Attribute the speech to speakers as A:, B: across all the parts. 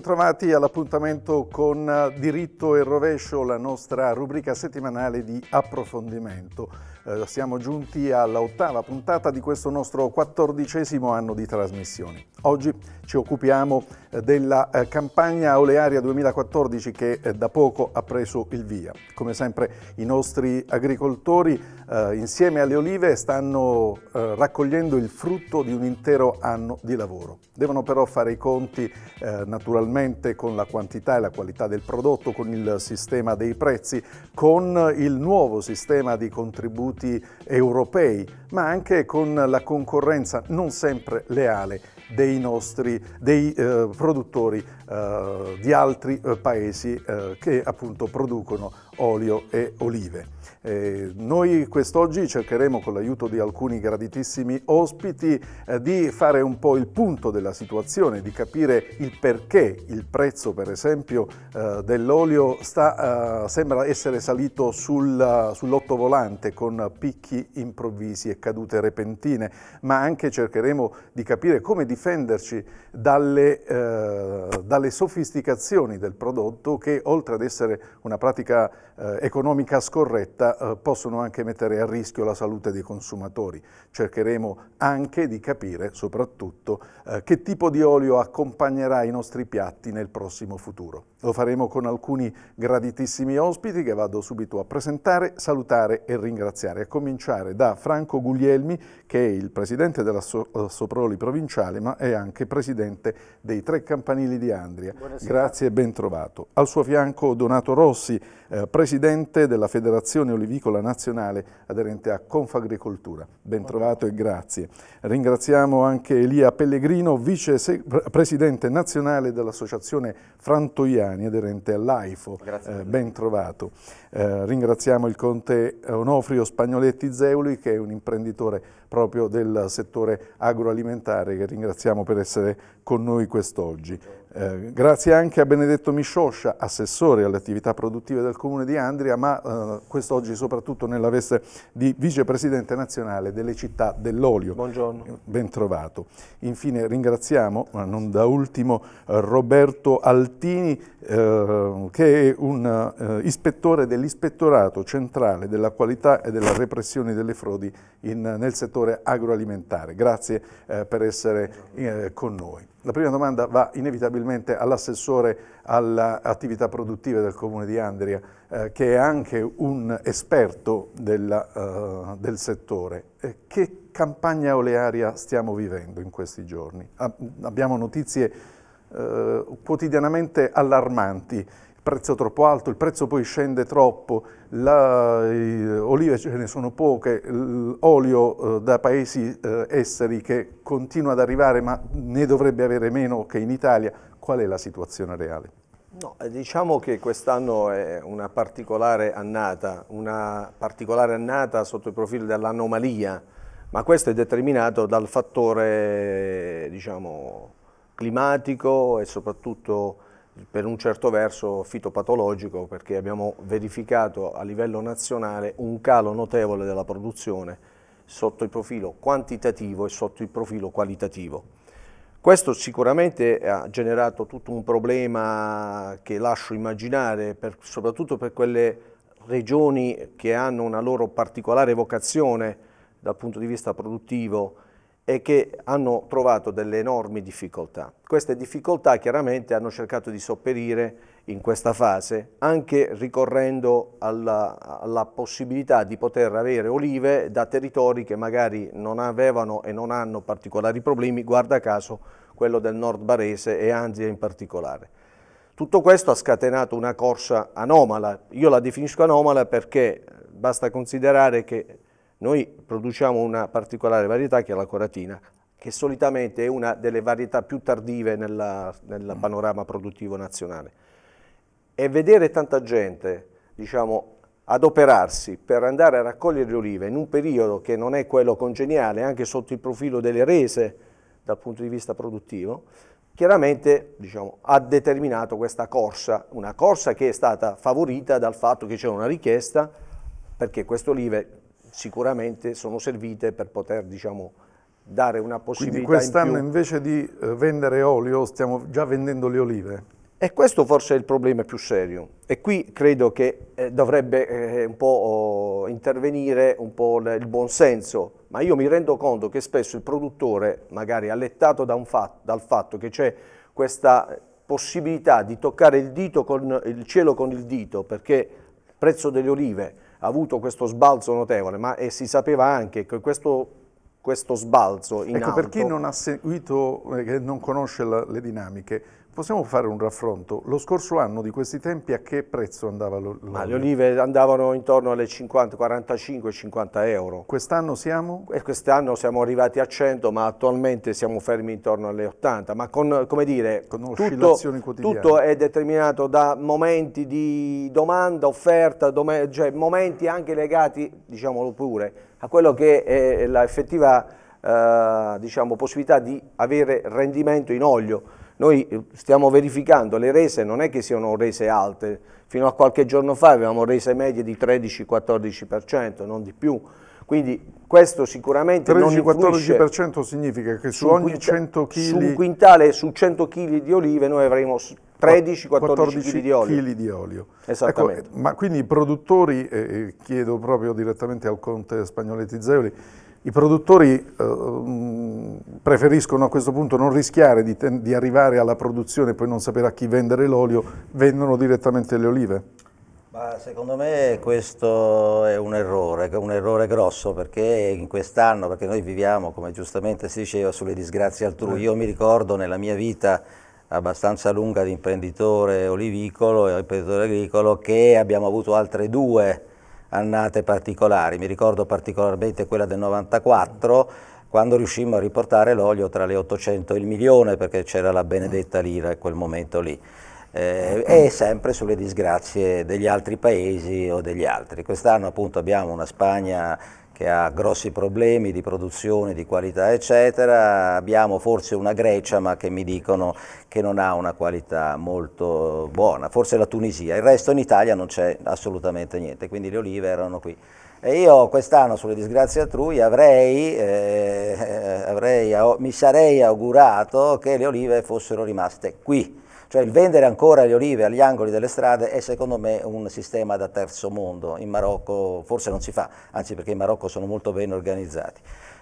A: bentrovati all'appuntamento con Diritto e Rovescio, la nostra rubrica settimanale di approfondimento. Eh, siamo giunti all'ottava puntata di questo nostro quattordicesimo anno di trasmissioni. Oggi ci occupiamo eh, della eh, campagna olearia 2014 che eh, da poco ha preso il via. Come sempre i nostri agricoltori eh, insieme alle olive stanno eh, raccogliendo il frutto di un intero anno di lavoro. Devono però fare i conti eh, naturalmente con la quantità e la qualità del prodotto, con il sistema dei prezzi, con il nuovo sistema di contributi europei, ma anche con la concorrenza non sempre leale dei nostri dei, eh, produttori eh, di altri eh, paesi eh, che appunto producono olio e olive. Eh, noi quest'oggi cercheremo con l'aiuto di alcuni graditissimi ospiti eh, di fare un po' il punto della situazione, di capire il perché il prezzo per esempio eh, dell'olio eh, sembra essere salito sul, eh, sull'otto con picchi improvvisi e cadute repentine, ma anche cercheremo di capire come difenderci dalle, eh, dalle sofisticazioni del prodotto che oltre ad essere una pratica economica scorretta eh, possono anche mettere a rischio la salute dei consumatori. Cercheremo anche di capire soprattutto eh, che tipo di olio accompagnerà i nostri piatti nel prossimo futuro. Lo faremo con alcuni graditissimi ospiti che vado subito a presentare, salutare e ringraziare, a cominciare da Franco Guglielmi che è il presidente della so eh, Soproli provinciale ma è anche presidente dei Tre Campanili di Andria. Buonasera. Grazie e bentrovato. Al suo fianco Donato Rossi, eh, presidente della Federazione Olivicola Nazionale aderente a Confagricoltura. Bentrovato trovato e grazie. Ringraziamo anche Elia Pellegrino, vicepresidente nazionale dell'Associazione Frantoiani Trani, aderente all'AIFO. Eh, ben trovato. Eh, ringraziamo il conte Onofrio Spagnoletti Zeuli, che è un imprenditore proprio del settore agroalimentare, che ringraziamo per essere con noi quest'oggi. Eh, grazie anche a Benedetto Miscioscia, assessore alle attività produttive del Comune di Andria, ma eh, quest'oggi soprattutto nella veste di vicepresidente nazionale delle città dell'olio. Buongiorno. Bentrovato. Infine ringraziamo, ma non da ultimo, eh, Roberto Altini, eh, che è un ispettore dell'Ispettorato Centrale della Qualità e della Repressione delle Frodi in, nel settore agroalimentare. Grazie per essere con noi. La prima domanda va inevitabilmente all'assessore all'attività produttiva del Comune di Andria, eh, che è anche un esperto della, uh, del settore. Eh, che campagna olearia stiamo vivendo in questi giorni? Ah, abbiamo notizie eh, quotidianamente allarmanti prezzo troppo alto, il prezzo poi scende troppo, le olive ce ne sono poche, l'olio eh, da paesi eh, esteri che continua ad arrivare ma ne dovrebbe avere meno che in Italia, qual è la situazione reale?
B: No, eh, diciamo che quest'anno è una particolare annata, una particolare annata sotto il profilo dell'anomalia, ma questo è determinato dal fattore diciamo, climatico e soprattutto per un certo verso fitopatologico perché abbiamo verificato a livello nazionale un calo notevole della produzione sotto il profilo quantitativo e sotto il profilo qualitativo. Questo sicuramente ha generato tutto un problema che lascio immaginare, per, soprattutto per quelle regioni che hanno una loro particolare vocazione dal punto di vista produttivo, e che hanno trovato delle enormi difficoltà. Queste difficoltà chiaramente hanno cercato di sopperire in questa fase anche ricorrendo alla, alla possibilità di poter avere olive da territori che magari non avevano e non hanno particolari problemi, guarda caso quello del nord barese e Anzia in particolare. Tutto questo ha scatenato una corsa anomala, io la definisco anomala perché basta considerare che noi produciamo una particolare varietà che è la coratina, che solitamente è una delle varietà più tardive nel mm. panorama produttivo nazionale. E vedere tanta gente, diciamo, adoperarsi per andare a raccogliere le olive in un periodo che non è quello congeniale, anche sotto il profilo delle rese dal punto di vista produttivo, chiaramente diciamo, ha determinato questa corsa, una corsa che è stata favorita dal fatto che c'è una richiesta, perché queste olive sicuramente sono servite per poter diciamo, dare una possibilità Quindi quest'anno in
A: invece di eh, vendere olio stiamo già vendendo le olive? E questo forse è il problema più serio
B: e qui credo che eh, dovrebbe eh, un po' oh, intervenire un po' il buonsenso, ma io mi rendo conto che spesso il produttore, magari allettato da fat dal fatto che c'è questa possibilità di toccare il, dito con, il cielo con il dito perché il prezzo delle olive avuto questo sbalzo notevole, ma e si sapeva anche che questo questo sbalzo in ecco, alto. per chi non
A: ha seguito, eh, non conosce la, le dinamiche, Possiamo fare un raffronto? Lo scorso anno di questi tempi a che prezzo andava l'olio? Ma le
B: olive andavano intorno alle 50, 45, 50 euro. Quest'anno siamo? Quest'anno siamo arrivati a 100, ma attualmente siamo fermi intorno alle 80. Ma con, come dire, con tutto, tutto è determinato da momenti di domanda, offerta, dom cioè momenti anche legati, diciamolo pure, a quello che è l'effettiva eh, diciamo, possibilità di avere rendimento in olio noi eh, stiamo verificando, le rese non è che siano rese alte, fino a qualche giorno fa avevamo rese medie di 13-14%, non di più. Quindi questo sicuramente 13-14%
A: significa che su, su ogni 100 kg... Su un
B: quintale, su 100 kg di olive noi avremo 13-14 kg di olio. Chili di olio. Ecco, Esattamente.
A: Ecco, ma quindi i produttori, eh, chiedo proprio direttamente al conte Spagnoletti Zeoli, i produttori eh, mm, preferiscono a questo punto non rischiare di, di, arrivare alla produzione e poi non sapere a chi vendere l'olio, vendono direttamente le olive?
C: Ma secondo me questo è un errore, un errore grosso perché in quest'anno, perché noi viviamo come giustamente si diceva sulle disgrazie altrui, eh. io mi ricordo nella mia vita abbastanza lunga di imprenditore olivicolo e imprenditore agricolo che abbiamo avuto altre due annate particolari. Mi ricordo particolarmente quella del 94, quando riuscimmo a riportare l'olio tra le 800 e il milione, perché c'era la benedetta lira in quel momento lì. Eh, e sempre sulle disgrazie degli altri paesi o degli altri. Quest'anno appunto abbiamo una Spagna che ha grossi problemi di produzione, di qualità, eccetera. Abbiamo forse una Grecia, ma che mi dicono che non ha una qualità molto buona, forse la Tunisia. Il resto in Italia non c'è assolutamente niente, quindi le olive erano qui. E io quest'anno sulle disgrazie altrui avrei, eh, avrei, mi sarei augurato che le olive fossero rimaste qui cioè il vendere ancora le olive agli angoli delle strade è secondo me un sistema da terzo mondo, in Marocco forse non si fa, anzi perché in Marocco sono molto ben organizzati.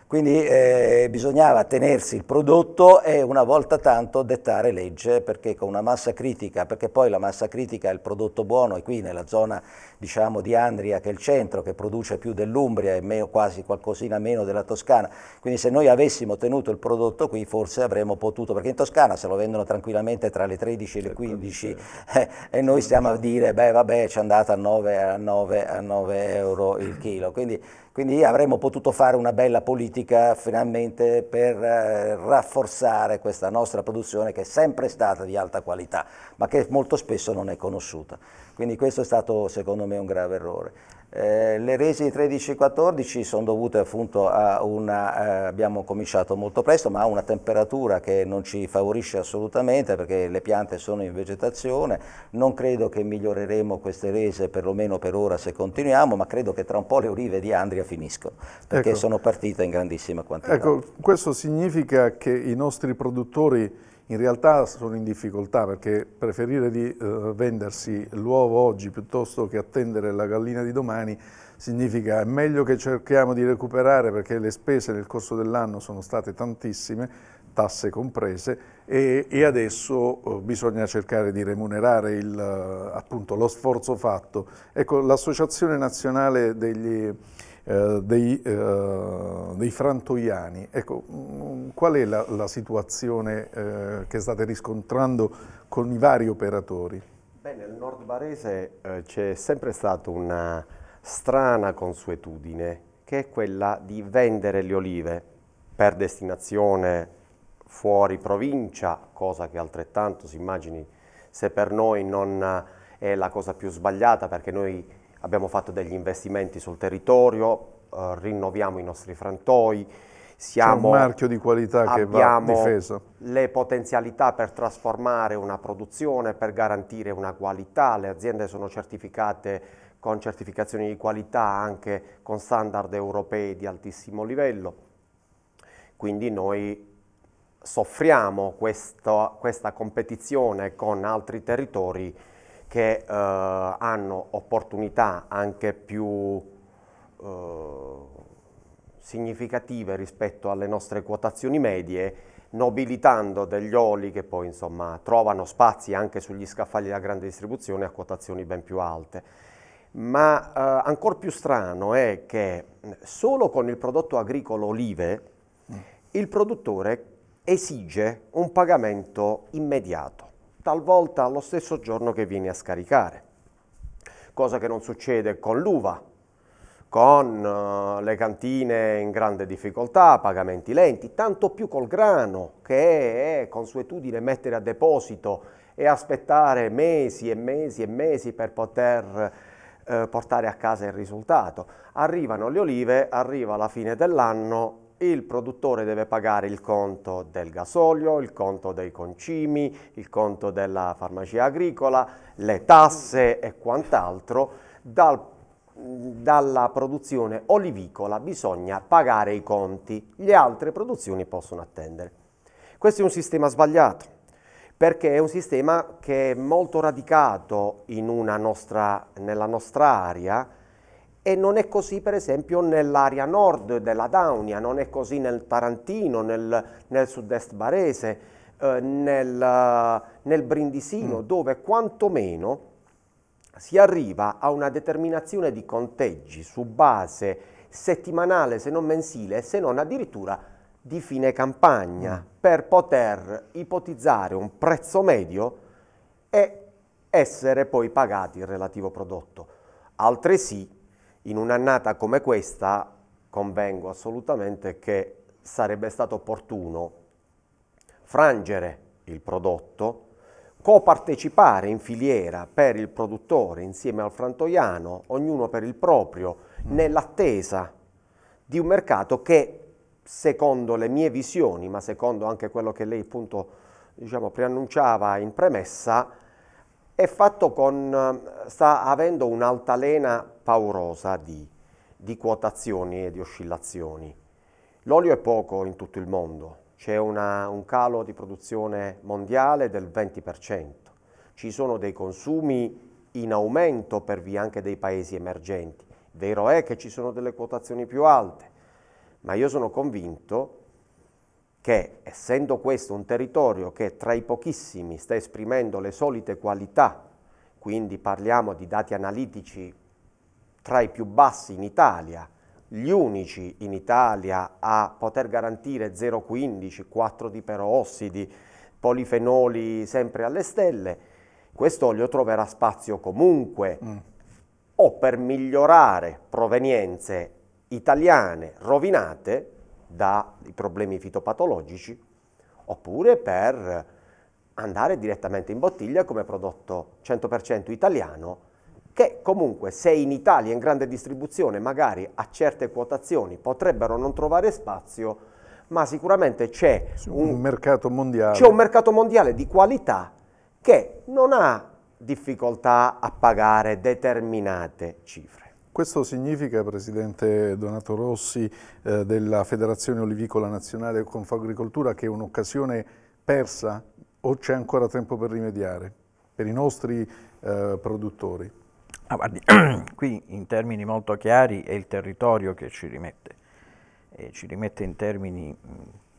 C: Quindi eh, bisognava tenersi il prodotto e una volta tanto dettare legge perché con una massa critica, perché poi la massa critica è il prodotto buono e qui nella zona diciamo, di Andria che è il centro che produce più dell'Umbria e meno, quasi qualcosina meno della Toscana, quindi se noi avessimo tenuto il prodotto qui forse avremmo potuto, perché in Toscana se lo vendono tranquillamente tra le 13 e le 15 certo, certo. eh, e noi stiamo a dire beh vabbè ci è andata a 9, a 9, a 9 euro il chilo, quindi quindi avremmo potuto fare una bella politica finalmente per eh, rafforzare questa nostra produzione che è sempre stata di alta qualità, ma che molto spesso non è conosciuta. Quindi questo è stato secondo me un grave errore. Eh, le resi 13-14 sono dovute appunto a una, eh, abbiamo cominciato molto presto, ma a una temperatura che non ci favorisce assolutamente perché le piante sono in vegetazione, non credo che miglioreremo queste rese perlomeno per ora se continuiamo, ma credo che tra un po' le olive di Andria finiscono perché ecco. sono partite in grandissima quantità. Ecco,
A: questo significa che i nostri produttori in realtà sono in difficoltà perché preferire di eh, vendersi l'uovo oggi piuttosto che attendere la gallina di domani significa è meglio che cerchiamo di recuperare perché le spese nel corso dell'anno sono state tantissime, tasse comprese e, e adesso eh, bisogna cercare di remunerare il, eh, appunto, lo sforzo fatto. Ecco, l'Associazione Nazionale degli eh, dei, eh, dei, frantoiani. Ecco, mm, qual è la, la situazione eh, che state riscontrando con i vari operatori?
D: Beh, nel nord barese c'è sempre stata una strana consuetudine che è quella di vendere le olive per destinazione fuori provincia, cosa che altrettanto si immagini se per noi non è la cosa più sbagliata perché noi abbiamo fatto degli investimenti sul territorio, eh, rinnoviamo i nostri frantoi, siamo, C'è un marchio
A: di qualità che va difeso.
D: le potenzialità per trasformare una produzione, per garantire una qualità, le aziende sono certificate con certificazioni di qualità anche con standard europei di altissimo livello, quindi noi soffriamo questa, questa competizione con altri territori che eh, hanno opportunità anche più eh, significative rispetto alle nostre quotazioni medie, nobilitando degli oli che poi insomma, trovano spazi anche sugli scaffali della grande distribuzione a quotazioni ben più alte. Ma eh, ancora più strano è che solo con il prodotto agricolo olive mm. il produttore esige un pagamento immediato talvolta lo stesso giorno che vieni a scaricare, cosa che non succede con l'uva, con eh, le cantine in grande difficoltà, pagamenti lenti, tanto più col grano che è consuetudine mettere a deposito e aspettare mesi e mesi e mesi per poter eh, portare a casa il risultato. Arrivano le olive, arriva la fine dell'anno il produttore deve pagare il conto del gasolio, il conto dei concimi, il conto della farmacia agricola, le tasse e quant'altro, Dal, dalla produzione olivicola bisogna pagare i conti, le altre produzioni possono attendere. Questo è un sistema sbagliato, perché è un sistema che è molto radicato nostra, nella nostra area, e non è così per esempio nell'area nord della Daunia, non è così nel Tarantino, nel, nel sud-est barese, eh, nel, nel, Brindisino, mm. dove quantomeno si arriva a una determinazione di conteggi su base settimanale, se non mensile, se non addirittura di fine campagna, mm. per poter ipotizzare un prezzo medio e essere poi pagati il relativo prodotto. Altresì in un'annata come questa convengo assolutamente che sarebbe stato opportuno frangere il prodotto, copartecipare in filiera per il produttore insieme al frantoiano, ognuno per il proprio, mm. nell'attesa di un mercato che secondo le mie visioni, ma secondo anche quello che lei appunto diciamo, preannunciava in premessa, è fatto con, sta avendo un'altalena paurosa di, di quotazioni e di oscillazioni. L'olio è poco in tutto il mondo, c'è un calo di produzione mondiale del 20%, ci sono dei consumi in aumento per via anche dei paesi emergenti. Vero è che ci sono delle quotazioni più alte, ma io sono convinto che essendo questo un territorio che tra i pochissimi sta esprimendo le solite qualità, quindi parliamo di dati analitici tra i più bassi in Italia, gli unici in Italia a poter garantire 0,15, 4 di diperossidi, polifenoli sempre alle stelle, questo olio troverà spazio comunque mm. o per migliorare provenienze italiane rovinate dai problemi fitopatologici oppure per andare direttamente in bottiglia come prodotto 100% italiano che comunque se in Italia in grande distribuzione magari a certe quotazioni potrebbero non trovare spazio, ma sicuramente c'è un, un,
A: mercato mondiale.
D: un mercato mondiale di qualità che non ha difficoltà a pagare determinate cifre.
A: Questo significa, Presidente Donato Rossi, eh, della Federazione Olivicola Nazionale Confagricoltura, che è un'occasione persa o c'è ancora tempo per rimediare per i nostri eh, produttori?
E: Ah, guardi, qui in termini molto chiari è il territorio che ci rimette, e ci rimette in termini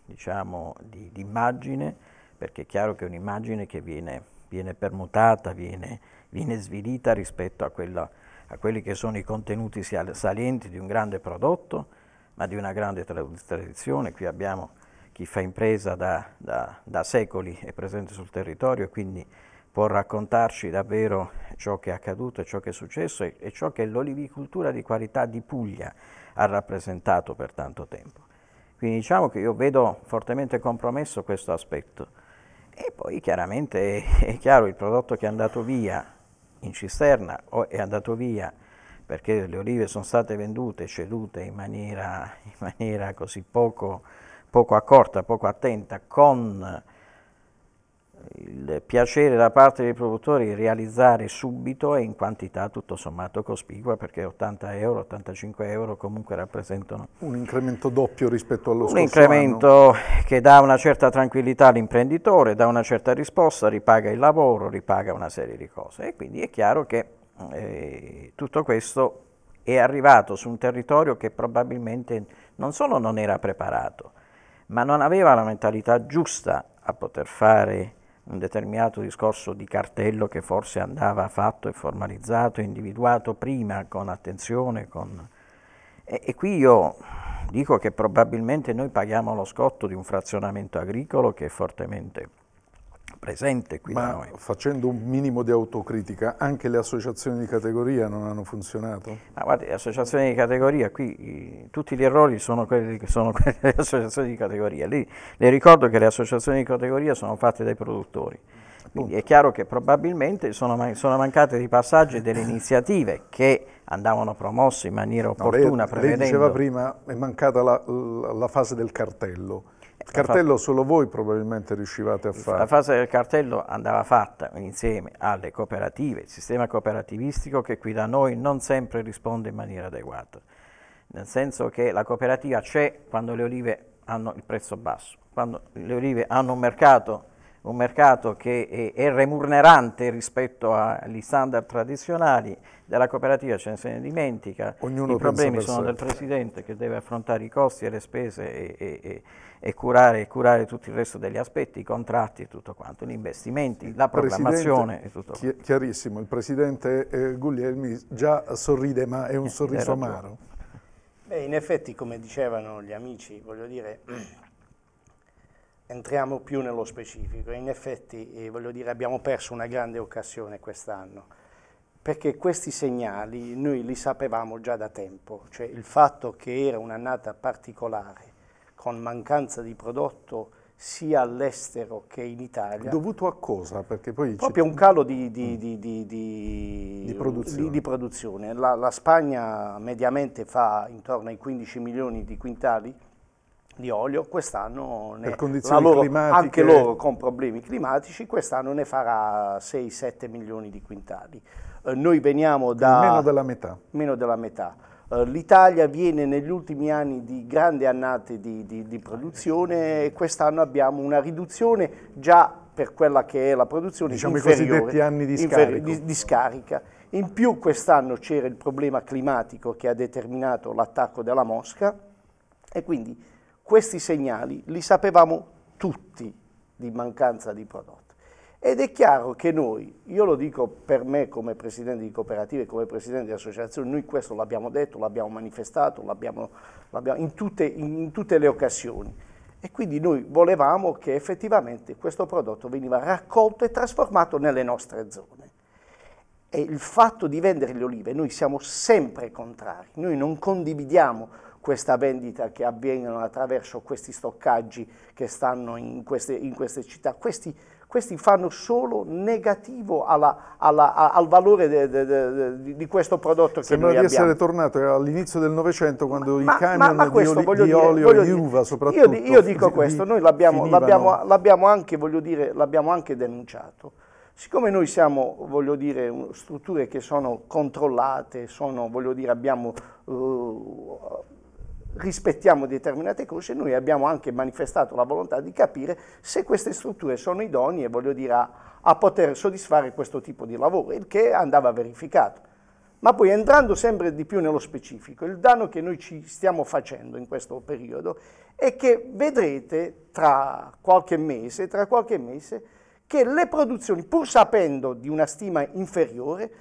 E: diciamo, di, di, immagine, perché è chiaro che è un'immagine che viene, viene permutata, viene, viene, svilita rispetto a, quella, a, quelli che sono i contenuti salienti di un grande prodotto, ma di una grande tradizione. Qui abbiamo chi fa impresa da, da, da secoli, è presente sul territorio e quindi può raccontarci davvero ciò che è accaduto e ciò che è successo e, e ciò che l'olivicultura di qualità di Puglia ha rappresentato per tanto tempo. Quindi diciamo che io vedo fortemente compromesso questo aspetto. E poi chiaramente è chiaro il prodotto che è andato via in cisterna o è andato via perché le olive sono state vendute, cedute in maniera, in maniera così poco, poco accorta, poco attenta, con il piacere da parte dei produttori di realizzare subito e in quantità tutto sommato cospicua perché 80 euro, 85 euro comunque rappresentano un incremento doppio rispetto allo un scorso Un incremento che dà una certa tranquillità all'imprenditore, dà una certa risposta, ripaga il lavoro, ripaga una serie di cose e quindi è chiaro che eh, tutto questo è arrivato su un territorio che probabilmente non solo non era preparato ma non aveva la mentalità giusta a poter fare un determinato discorso di cartello che forse andava fatto e formalizzato, individuato prima con attenzione. Con... E, e, qui io dico che probabilmente noi paghiamo lo scotto di un frazionamento agricolo che è fortemente presente qui Ma da noi.
A: facendo un minimo di autocritica, anche le associazioni
E: di categoria non hanno funzionato? Ma guarda, le associazioni di categoria, qui tutti gli errori sono quelli che sono quelli delle associazioni di categoria. Lì, le ricordo che le associazioni di categoria sono fatte dai produttori. Quindi è chiaro che probabilmente sono, sono mancate dei passaggi e delle iniziative che andavano promosse in maniera opportuna. No, lei, lei diceva
A: prima, è mancata la, la fase del cartello cartello solo voi probabilmente riuscivate
E: a fare. La fase del cartello andava fatta insieme alle cooperative, il sistema cooperativistico che qui da noi non sempre risponde in maniera adeguata, nel senso che la cooperativa c'è quando le olive hanno il prezzo basso, quando le olive hanno un mercato un mercato che è, è remunerante rispetto agli standard tradizionali, della cooperativa ce ne se ne dimentica, Ognuno i problemi sono del Presidente che deve affrontare i costi e le spese e, e, e, curare, e, curare, tutto il resto degli aspetti, i contratti e tutto quanto, gli investimenti, la programmazione e tutto
A: quanto. Chiarissimo, il Presidente eh, Guglielmi già sorride ma è un eh, sorriso amaro.
E: Beh, in effetti come
F: dicevano gli amici, voglio dire entriamo più nello specifico. In effetti, eh, voglio dire, abbiamo perso una grande occasione quest'anno, perché questi segnali noi li sapevamo già da tempo, cioè il fatto che era un'annata particolare, con mancanza di prodotto sia all'estero che in Italia. Dovuto
A: a cosa? Perché poi Proprio
F: un calo di, di, mm. di, di produzione. produzione. La, la Spagna mediamente fa intorno ai 15 milioni di quintali, di olio, quest'anno ne, loro, anche loro con problemi climatici, quest'anno ne farà 6-7 milioni di quintali. Eh, noi veniamo da... Meno della metà. Meno della metà. Eh, L'Italia viene negli ultimi anni di grandi annate di, di, di produzione e quest'anno abbiamo una riduzione già per quella che è la produzione diciamo inferiore, i cosiddetti anni di scarico. Di, di scarica. In più quest'anno c'era il problema climatico che ha determinato l'attacco della mosca e quindi questi segnali li sapevamo tutti di mancanza di prodotti. Ed è chiaro che noi, io lo dico per me come presidente di cooperative, come presidente di associazioni, noi questo l'abbiamo detto, l'abbiamo manifestato, l'abbiamo, in, in tutte le occasioni. E quindi noi volevamo che effettivamente questo prodotto veniva raccolto e trasformato nelle nostre zone. E il fatto di vendere le olive, noi siamo sempre contrari, noi non condividiamo questa vendita che avvengono attraverso questi stoccaggi che stanno in queste, in queste città. Questi, questi, fanno solo negativo alla, alla, al valore de, de, de, di questo prodotto Sembra che noi abbiamo. Sembra di
A: essere tornato all'inizio del Novecento quando ma, i camion ma, ma di, oli, di olio e di uva soprattutto Io, io dico questo, noi
F: l'abbiamo, anche, anche denunciato. Siccome noi siamo, voglio dire, strutture che sono controllate, sono, voglio dire, abbiamo... Uh, rispettiamo determinate cose, noi abbiamo anche manifestato la volontà di capire se queste strutture sono idonee, voglio dire, a, a poter soddisfare questo tipo di lavoro, il che andava verificato. Ma poi entrando sempre di più nello specifico, il danno che noi ci stiamo facendo in questo periodo è che vedrete tra qualche mese, tra qualche mese che le produzioni, pur sapendo di una stima inferiore,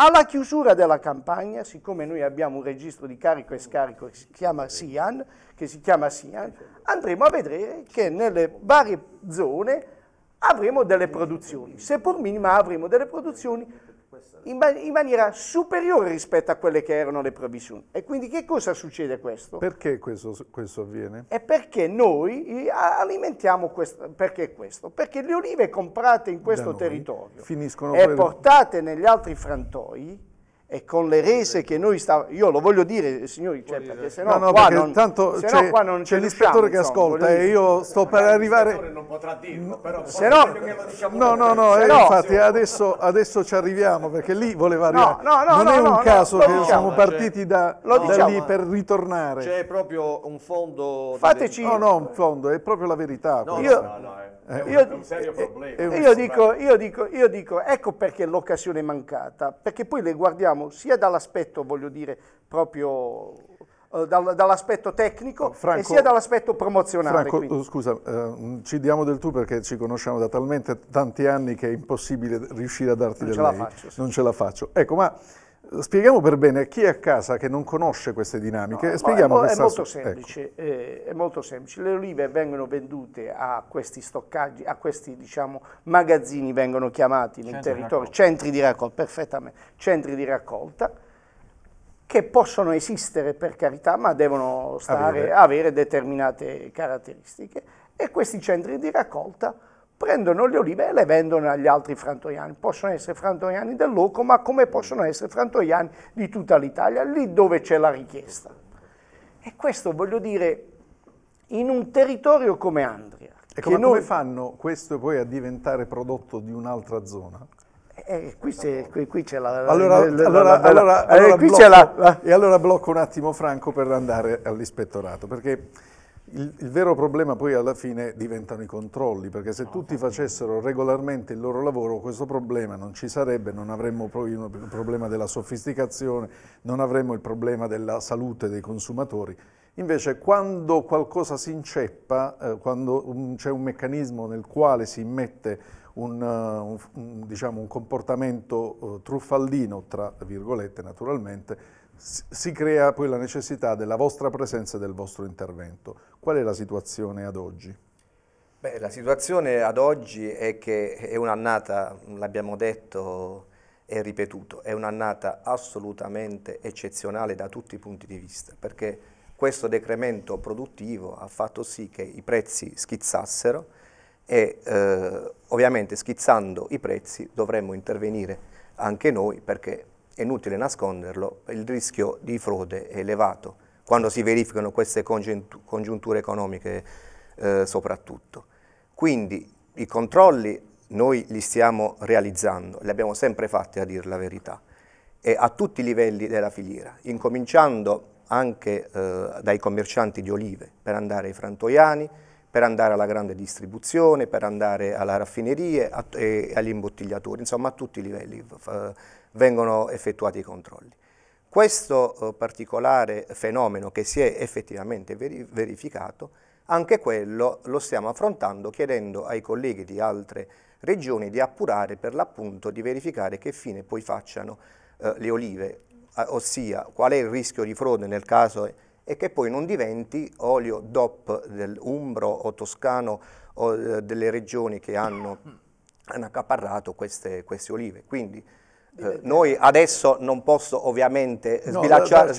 F: alla chiusura della campagna, siccome noi abbiamo un registro di carico e scarico che si chiama SIAN, si chiama SIAN andremo a vedere che nelle varie zone avremo delle produzioni, seppur minima avremo delle produzioni in, man- in, maniera superiore rispetto a quelle che erano le previsioni. E quindi che cosa succede questo?
A: Perché questo, questo avviene?
F: È perché noi alimentiamo questo. Perché questo? Perché le olive comprate in questo territorio e portate negli altri frantoi e con le rese che noi stavamo... Io lo voglio dire, signori, cioè, perché se no, no, no qua, non, c'è l'ispettore che ascolta e io
A: sto per arrivare...
F: non potrà dirlo, però...
A: Se
B: diciamo no, no, no, no, eh, infatti
A: adesso, adesso, ci arriviamo, perché lì voleva arrivare. No, no, no, non è un caso che diciamo, siamo cioè, partiti da, da diciamo, lì per ritornare. C'è
B: proprio un fondo... Fateci... No, no, un
A: fondo, è proprio la verità.
F: No, io, no,
B: no, è un, io, un serio eh, eh, problema. Io dico,
F: io, dico, io dico, ecco perché l'occasione è mancata, perché poi le guardiamo sia dall'aspetto, voglio dire, proprio eh, dall'aspetto tecnico Franco, e sia dall'aspetto promozionale. Franco, quindi.
A: scusa, eh, ci diamo del tu perché ci conosciamo da talmente tanti anni che è impossibile riuscire a darti non del ce lei. La faccio, sì. Non ce la faccio. Ecco, ma Spieghiamo per bene a chi è a casa che non conosce queste dinamiche. No, spieghiamo è, è, molto ecco. semplice,
F: ecco. eh, è, molto semplice, Le olive vengono vendute a questi stoccaggi, a questi diciamo, magazzini vengono chiamati nel territorio, centri di raccolta, perfettamente, centri di raccolta che possono esistere per carità, ma devono stare, avere. avere determinate caratteristiche e questi centri di raccolta prendono le olive e le vendono agli altri frantoiani. Possono essere frantoiani del Loco, ma come possono essere frantoiani di tutta l'Italia, lì dove c'è la richiesta. E questo, voglio dire, in un territorio come Andria. E come, noi... come
A: fanno questo poi a diventare prodotto di un'altra zona?
F: Eh, eh qui, c'è,
A: la... E allora blocco un attimo Franco per andare all'ispettorato, perché il, il, vero problema poi alla fine diventano i controlli, perché se ah, tutti facessero regolarmente il loro lavoro questo problema non ci sarebbe, non avremmo poi il problema della sofisticazione, non avremmo il problema della salute dei consumatori. Invece quando qualcosa si inceppa, eh, quando c'è un meccanismo nel quale si immette un, uh, un, diciamo, un comportamento uh, truffaldino, tra virgolette naturalmente, si crea poi la necessità della vostra presenza e del vostro intervento. Qual è la situazione ad oggi?
G: Beh, la situazione ad oggi è che è un'annata, l'abbiamo detto e ripetuto, è un'annata assolutamente eccezionale da tutti i punti di vista, perché questo decremento produttivo ha fatto sì che i prezzi schizzassero e eh, ovviamente schizzando i prezzi dovremmo intervenire anche noi perché è inutile nasconderlo, il rischio di frode è elevato quando si verificano queste congiunture economiche eh, soprattutto. Quindi i controlli noi li stiamo realizzando, li abbiamo sempre fatti a dire la verità, e a tutti i livelli della filiera, incominciando anche eh, dai commercianti di olive, per andare ai frantoiani, per andare alla grande distribuzione, per andare alla raffineria e agli imbottigliatori, insomma a tutti i livelli vengono effettuati i controlli. Questo eh, particolare fenomeno che si è effettivamente verificato, anche quello lo stiamo affrontando chiedendo ai colleghi di altre regioni di appurare per l'appunto, di verificare che fine poi facciano eh, le olive, ossia qual è il rischio di frode nel caso e che poi non diventi olio DOP dell'Umbro o Toscano o eh, delle regioni che hanno, hanno accaparrato queste, queste olive. Quindi eh, noi adesso non posso ovviamente no, sbilanciare,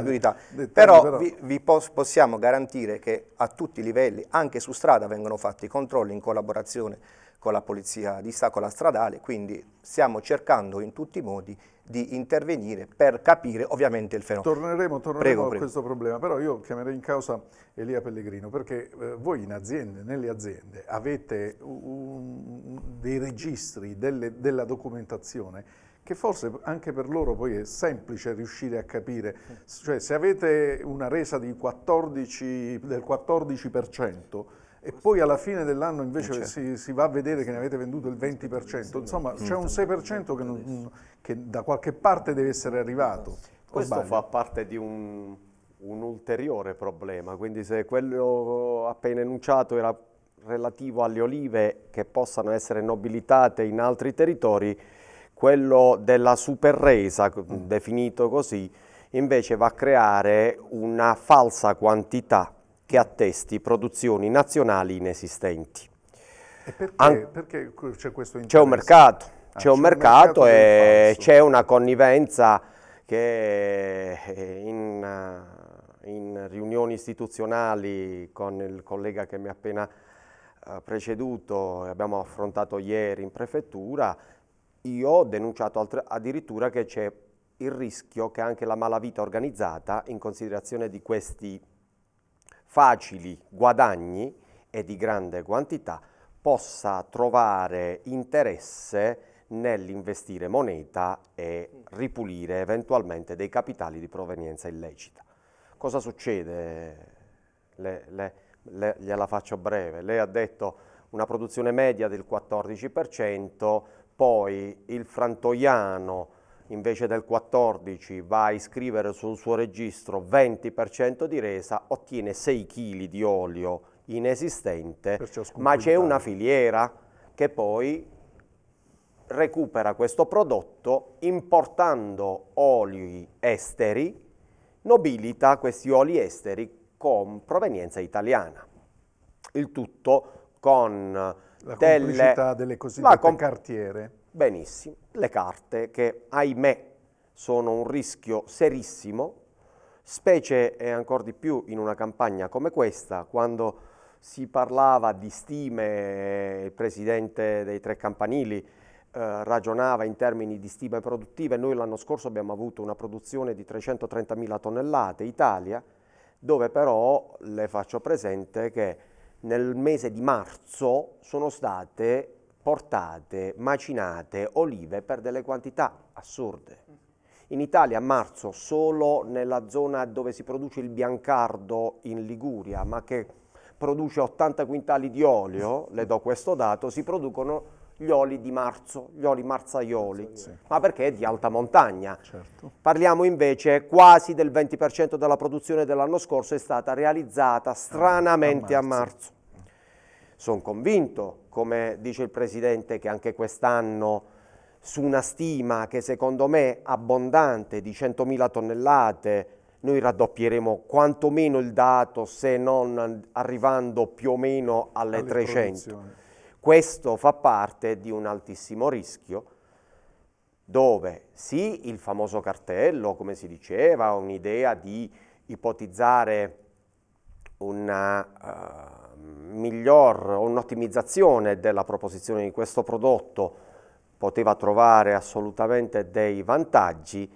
G: più di tanto, però, però, vi, vi pos possiamo garantire che a tutti i livelli, anche su strada, vengono fatti i controlli in collaborazione con la polizia di Stacola Stradale, quindi stiamo cercando in tutti i modi di intervenire per capire ovviamente il fenomeno. Torneremo, torneremo prego, a prego.
A: questo problema, però io chiamerei in causa Elia Pellegrino, perché eh, voi in aziende, nelle aziende avete un, dei registri delle, della documentazione che forse anche per loro poi è semplice riuscire a capire, cioè se avete una resa 14, del 14% e poi alla fine dell'anno invece eh, si, certo. si, va a vedere che ne avete venduto il 20%, insomma c'è un 6% che, non, che, da qualche parte deve essere arrivato. Questo fa
D: parte di un, un ulteriore problema, quindi se quello appena enunciato era relativo alle olive che possano essere nobilitate in altri territori, quello della superresa, mm. definito così, invece va a creare una falsa quantità che attesti produzioni nazionali inesistenti.
A: E perché, An perché c'è questo interesse? C'è un mercato, ah, c'è un mercato, mercato e
D: c'è una connivenza che in, in riunioni istituzionali con il collega che mi ha appena eh, preceduto, abbiamo affrontato ieri in prefettura, io ho denunciato addirittura che c'è il rischio che anche la malavita organizzata, in considerazione di questi facili guadagni e di grande quantità, possa trovare interesse nell'investire moneta e ripulire eventualmente dei capitali di provenienza illecita. Cosa succede? Le, le, le, gliela faccio breve. Lei ha detto una produzione media del 14%, poi il frantoiano invece del 14 va a iscrivere sul suo registro 20% di resa, ottiene 6 kg di olio inesistente, ma c'è una filiera che poi recupera questo prodotto importando oli esteri, nobilita questi oli esteri con provenienza italiana. Il tutto con la complicità delle,
A: delle cosiddette com- cartiere.
D: Benissimo, le carte che ahimè sono un rischio serissimo, specie e ancora di più in una campagna come questa, quando si parlava di stime, il presidente dei tre campanili eh, ragionava in termini di stime produttive, noi l'anno scorso abbiamo avuto una produzione di 330.000 tonnellate, Italia, dove però le faccio presente che nel mese di marzo sono state portate, macinate olive per delle quantità assurde. In Italia a marzo solo nella zona dove si produce il biancardo in Liguria, ma che produce 80 quintali di olio, le do questo dato, si producono gli oli di marzo, gli oli marzaioli, sì. ma perché è di alta montagna. Certo. Parliamo invece quasi del 20% della produzione dell'anno scorso è stata realizzata ah, stranamente a, marzo. a marzo. Sono convinto, come dice il Presidente, che anche quest'anno su una stima che secondo me è abbondante di 100.000 tonnellate noi raddoppieremo quantomeno il dato se non arrivando più o meno alle, alle 300. Questo fa parte di un altissimo rischio dove sì il famoso cartello, come si diceva, un'idea di ipotizzare una... Uh, miglior un'ottimizzazione della proposizione di questo prodotto poteva trovare assolutamente dei vantaggi,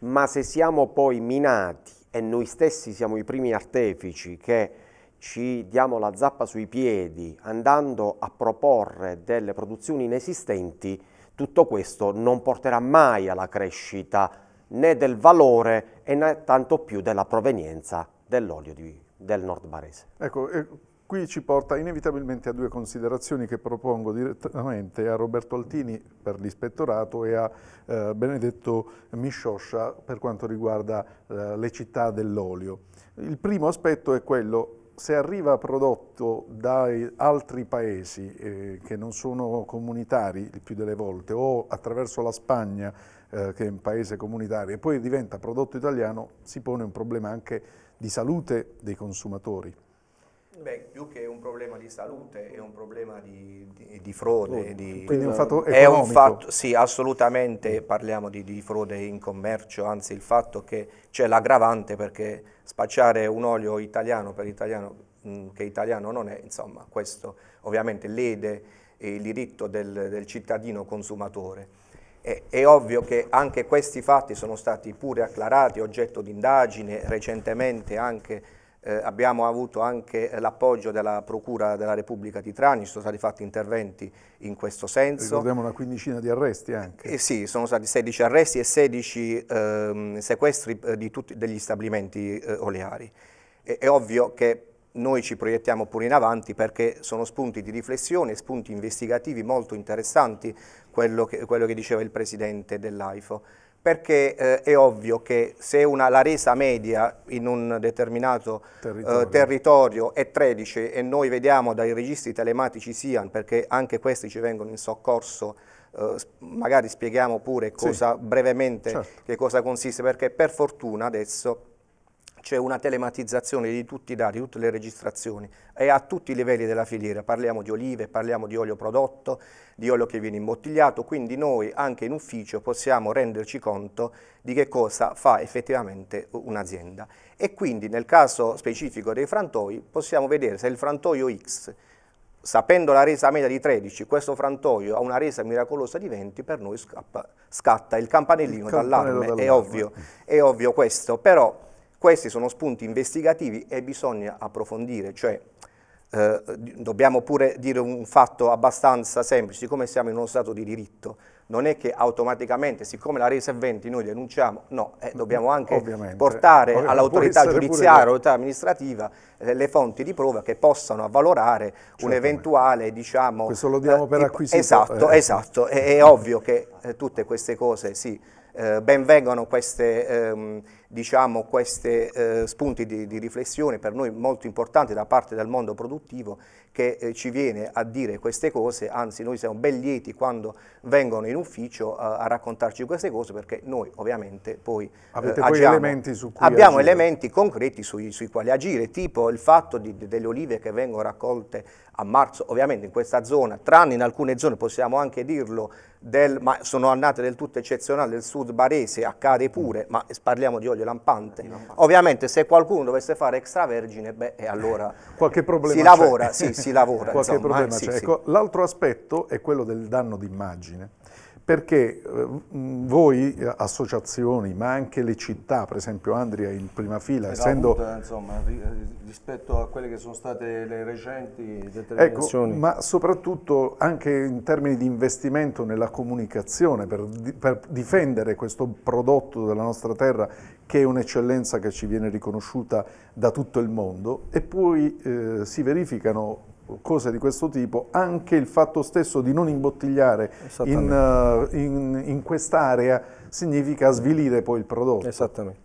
D: ma se siamo poi minati e noi stessi siamo i primi artefici che ci diamo la zappa sui piedi andando a proporre delle produzioni inesistenti, tutto questo non porterà mai alla crescita né del valore e né tanto più della provenienza dell'olio del nord barese.
A: Ecco, qui ci porta inevitabilmente a due considerazioni che propongo direttamente a Roberto Altini per l'ispettorato e a eh, Benedetto Miscioscia per quanto riguarda eh, le città dell'olio. Il primo aspetto è quello se arriva prodotto da altri paesi eh, che non sono comunitari il più delle volte o attraverso la Spagna eh, che è un paese comunitario e poi diventa prodotto italiano si pone un problema anche di salute dei consumatori
G: Beh, più che un problema di salute, è un problema di, di, di frode. Oh, di, quindi è un fatto è economico. Un fatto, sì, assolutamente parliamo di, frode in commercio, anzi il fatto che c'è l'aggravante perché spacciare un olio italiano per italiano mm, che italiano non è, insomma, questo ovviamente lede il diritto del, del cittadino consumatore. E, è ovvio che anche questi fatti sono stati pure acclarati, oggetto di indagine, recentemente anche eh, abbiamo avuto anche eh, l'appoggio della Procura della Repubblica di Trani, sono stati fatti interventi in questo senso. Ricordiamo
A: una quindicina di arresti anche.
G: Eh, sì, sono stati 16 arresti e 16 ehm, sequestri eh, degli stabilimenti eh, oleari. E, è ovvio che noi ci proiettiamo pure in avanti perché sono spunti di riflessione, spunti investigativi molto interessanti, quello che, quello che diceva il Presidente dell'AIFO perché eh, è ovvio che se una, la resa media in un determinato territorio. Eh, territorio. è 13 e noi vediamo dai registri telematici SIAN, perché anche questi ci vengono in soccorso, eh, magari spieghiamo pure cosa, sì. brevemente certo. che cosa consiste, perché per fortuna adesso c'è una telematizzazione di tutti i dati, tutte le registrazioni e a tutti i livelli della filiera, parliamo di olive, parliamo di olio prodotto, di olio che viene imbottigliato, quindi noi anche in ufficio possiamo renderci conto di che cosa fa effettivamente un'azienda e quindi nel caso specifico dei frantoi possiamo vedere se il frantoio X sapendo la resa media di 13, questo frantoio ha una resa miracolosa di 20, per noi scappa, scatta il campanellino, campanellino d'allarme, è ovvio, è ovvio questo, però questi sono spunti investigativi e bisogna approfondire, cioè eh, dobbiamo pure dire un fatto abbastanza semplice, siccome siamo in uno stato di diritto, non è che automaticamente, siccome la resa è 20, noi denunciamo, no, eh, dobbiamo anche Ovviamente. portare all'autorità giudiziaria, all'autorità amministrativa, eh, le fonti di prova che possano avvalorare certo. un eventuale, diciamo... Questo lo
A: diamo per eh, acquisito. Esatto, eh. esatto,
G: è, è ovvio che eh, tutte queste cose si... Sì, eh, ben vengano queste, ehm, diciamo, questi eh, spunti di, di, riflessione per noi molto importanti da parte del mondo produttivo che eh, ci viene a dire queste cose, anzi noi siamo ben lieti quando vengono in ufficio eh, a raccontarci queste cose perché noi ovviamente poi eh, Avete agiamo, poi elementi su cui abbiamo agire. elementi concreti sui, sui, quali agire, tipo il fatto di, delle olive che vengono raccolte a marzo ovviamente in questa zona, tranne in alcune zone possiamo anche dirlo, del, ma sono annate del tutto eccezionali del sud barese, accade pure, ma parliamo di olio lampante. Di lampante. Ovviamente se qualcuno dovesse fare extravergine, beh, eh, allora Qualche problema si lavora, sì, si lavora. Qualche insomma, problema eh, sì, sì. Ecco,
A: l'altro aspetto è quello del danno d'immagine perché eh, voi eh, associazioni, ma anche le città, per esempio Andria in prima fila, esatto, essendo... Avuta,
B: insomma, eh, rispetto a quelle che sono state le recenti ecco, determinazioni. Ecco,
A: ma soprattutto anche in termini di investimento nella comunicazione, per, per difendere questo prodotto della nostra terra che è un'eccellenza che ci viene riconosciuta da tutto il mondo e poi eh, si verificano cose di questo tipo, anche il fatto stesso di non imbottigliare in, uh, in, in quest'area significa svilire
B: poi il prodotto. Esattamente.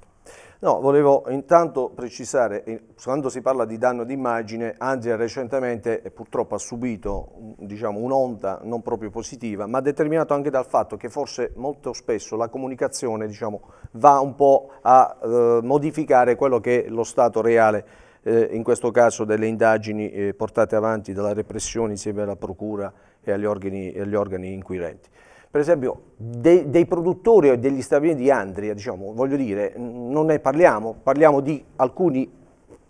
B: No, volevo intanto precisare, quando si parla di danno d'immagine, Andria recentemente purtroppo ha subito diciamo, un'onta non proprio positiva, ma determinato anche dal fatto che forse molto spesso la comunicazione diciamo, va un po' a eh, modificare quello che è lo stato reale eh, in questo caso delle indagini eh, portate avanti dalla repressione insieme alla procura e agli organi, agli organi inquirenti. Per esempio de, dei produttori o degli stabilimenti di Andria, diciamo, voglio dire, non ne parliamo, parliamo di alcuni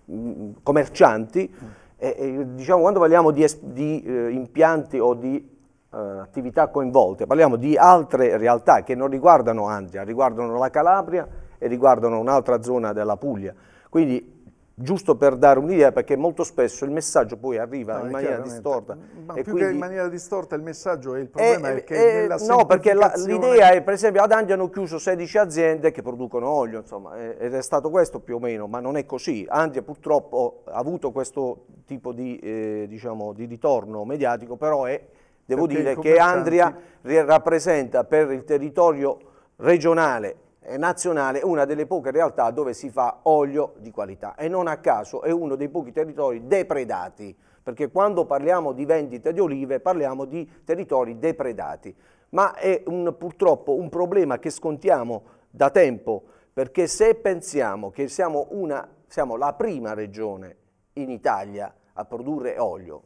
B: mh, mm, commercianti, mm. e, e, diciamo, quando parliamo di, di eh, impianti o di eh, attività coinvolte, parliamo di altre realtà che non riguardano Andria, riguardano la Calabria e riguardano un'altra zona della Puglia. Quindi giusto per dare un'idea, perché molto spesso il messaggio poi arriva no, in maniera distorta.
A: Ma più quindi... che in maniera distorta il messaggio è il eh, problema, è, è eh, che è, eh, No, perché l'idea
B: è, per esempio, ad Andia hanno chiuso 16 aziende che producono olio, insomma, ed è stato questo più o meno, ma non è così. Andia purtroppo ha avuto questo tipo di, eh, diciamo, di ritorno mediatico, però è, devo perché dire che Andria rappresenta per il territorio regionale eh, nazionale una delle poche realtà dove si fa olio di qualità e non a caso è uno dei pochi territori depredati, perché quando parliamo di vendita di olive parliamo di territori depredati, ma è un, purtroppo un problema che scontiamo da tempo, perché se pensiamo che siamo, una, siamo la prima regione in Italia a produrre olio,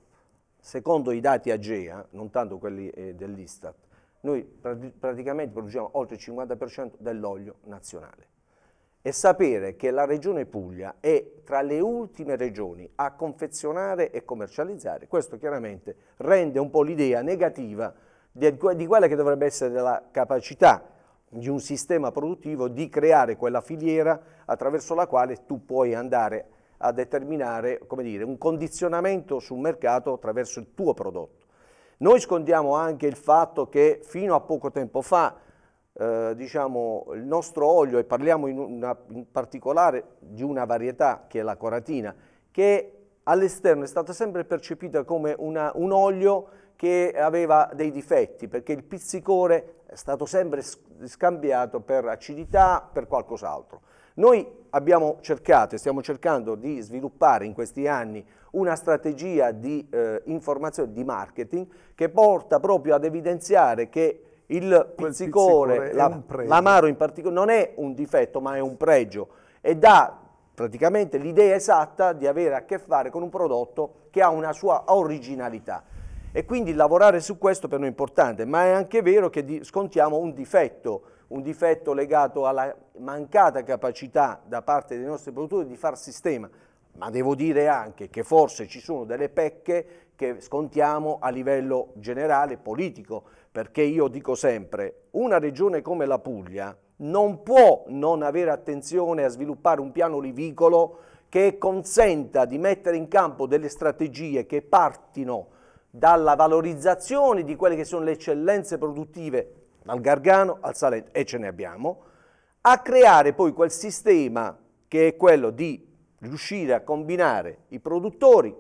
B: secondo i dati AGEA, non tanto quelli eh, dell'Istat, noi praticamente produciamo oltre il 50% dell'olio nazionale. E sapere che la regione Puglia è tra le ultime regioni a confezionare e commercializzare, questo chiaramente rende un po' l'idea negativa di, di quella che dovrebbe essere la capacità di un sistema produttivo di creare quella filiera attraverso la quale tu puoi andare a determinare dire, un condizionamento sul mercato attraverso il tuo prodotto. Noi scondiamo anche il fatto che fino a poco tempo fa eh, diciamo, il nostro olio, e parliamo in, una, in particolare di una varietà che è la coratina, che all'esterno è stata sempre percepita come una, un olio che aveva dei difetti, perché il pizzicore è stato sempre scambiato per acidità, per qualcos'altro. Noi abbiamo cercato e stiamo cercando di sviluppare in questi anni una strategia di eh, informazione, di marketing, che porta proprio ad evidenziare che il pizzicore, pizzicore l'amaro in particolare, non è un difetto ma è un pregio e dà praticamente l'idea esatta di avere a che fare con un prodotto che ha una sua originalità. E quindi lavorare su questo per noi è importante, ma è anche vero che scontiamo un difetto un difetto legato alla mancata capacità da parte dei nostri produttori di far sistema, ma devo dire anche che forse ci sono delle pecche che scontiamo a livello generale politico, perché io dico sempre, una regione come la Puglia non può non avere attenzione a sviluppare un piano olivicolo che consenta di mettere in campo delle strategie che partino dalla valorizzazione di quelle che sono le eccellenze produttive dal Gargano al Salento, e ce ne abbiamo, a creare poi quel sistema che è quello di riuscire a combinare i produttori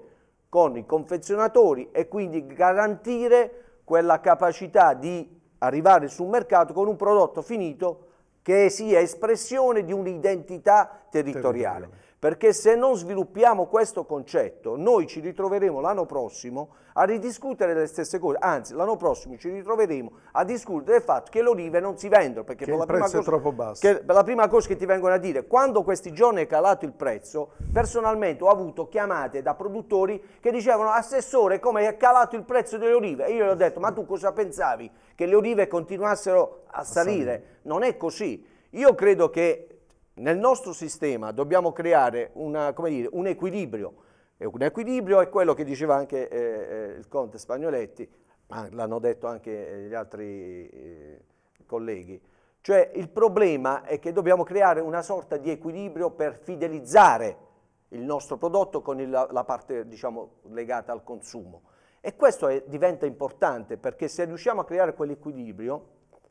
B: con i confezionatori e quindi garantire quella capacità di arrivare sul mercato con un prodotto finito che sia espressione di un'identità territoriale. territoriale perché se non sviluppiamo questo concetto noi ci ritroveremo l'anno prossimo a ridiscutere le stesse cose, anzi l'anno prossimo ci ritroveremo a discutere del fatto che le olive non si vendono perché per la, cosa, che, per la prima cosa che ti vengono a dire quando questi giorni è calato il prezzo personalmente ho avuto chiamate da produttori che dicevano assessore come è calato il prezzo delle olive e io gli ho detto ma tu cosa pensavi che le olive continuassero a salire? A salire. Non è così. Io credo che nel nostro sistema dobbiamo creare una, dire, un equilibrio, e un equilibrio è quello che diceva anche eh, eh il conte Spagnoletti, ma l'hanno detto anche eh, gli altri eh, colleghi, cioè il problema è che dobbiamo creare una sorta di equilibrio per fidelizzare il nostro prodotto con il, la parte diciamo, legata al consumo. E questo è, diventa importante perché se riusciamo a creare quell'equilibrio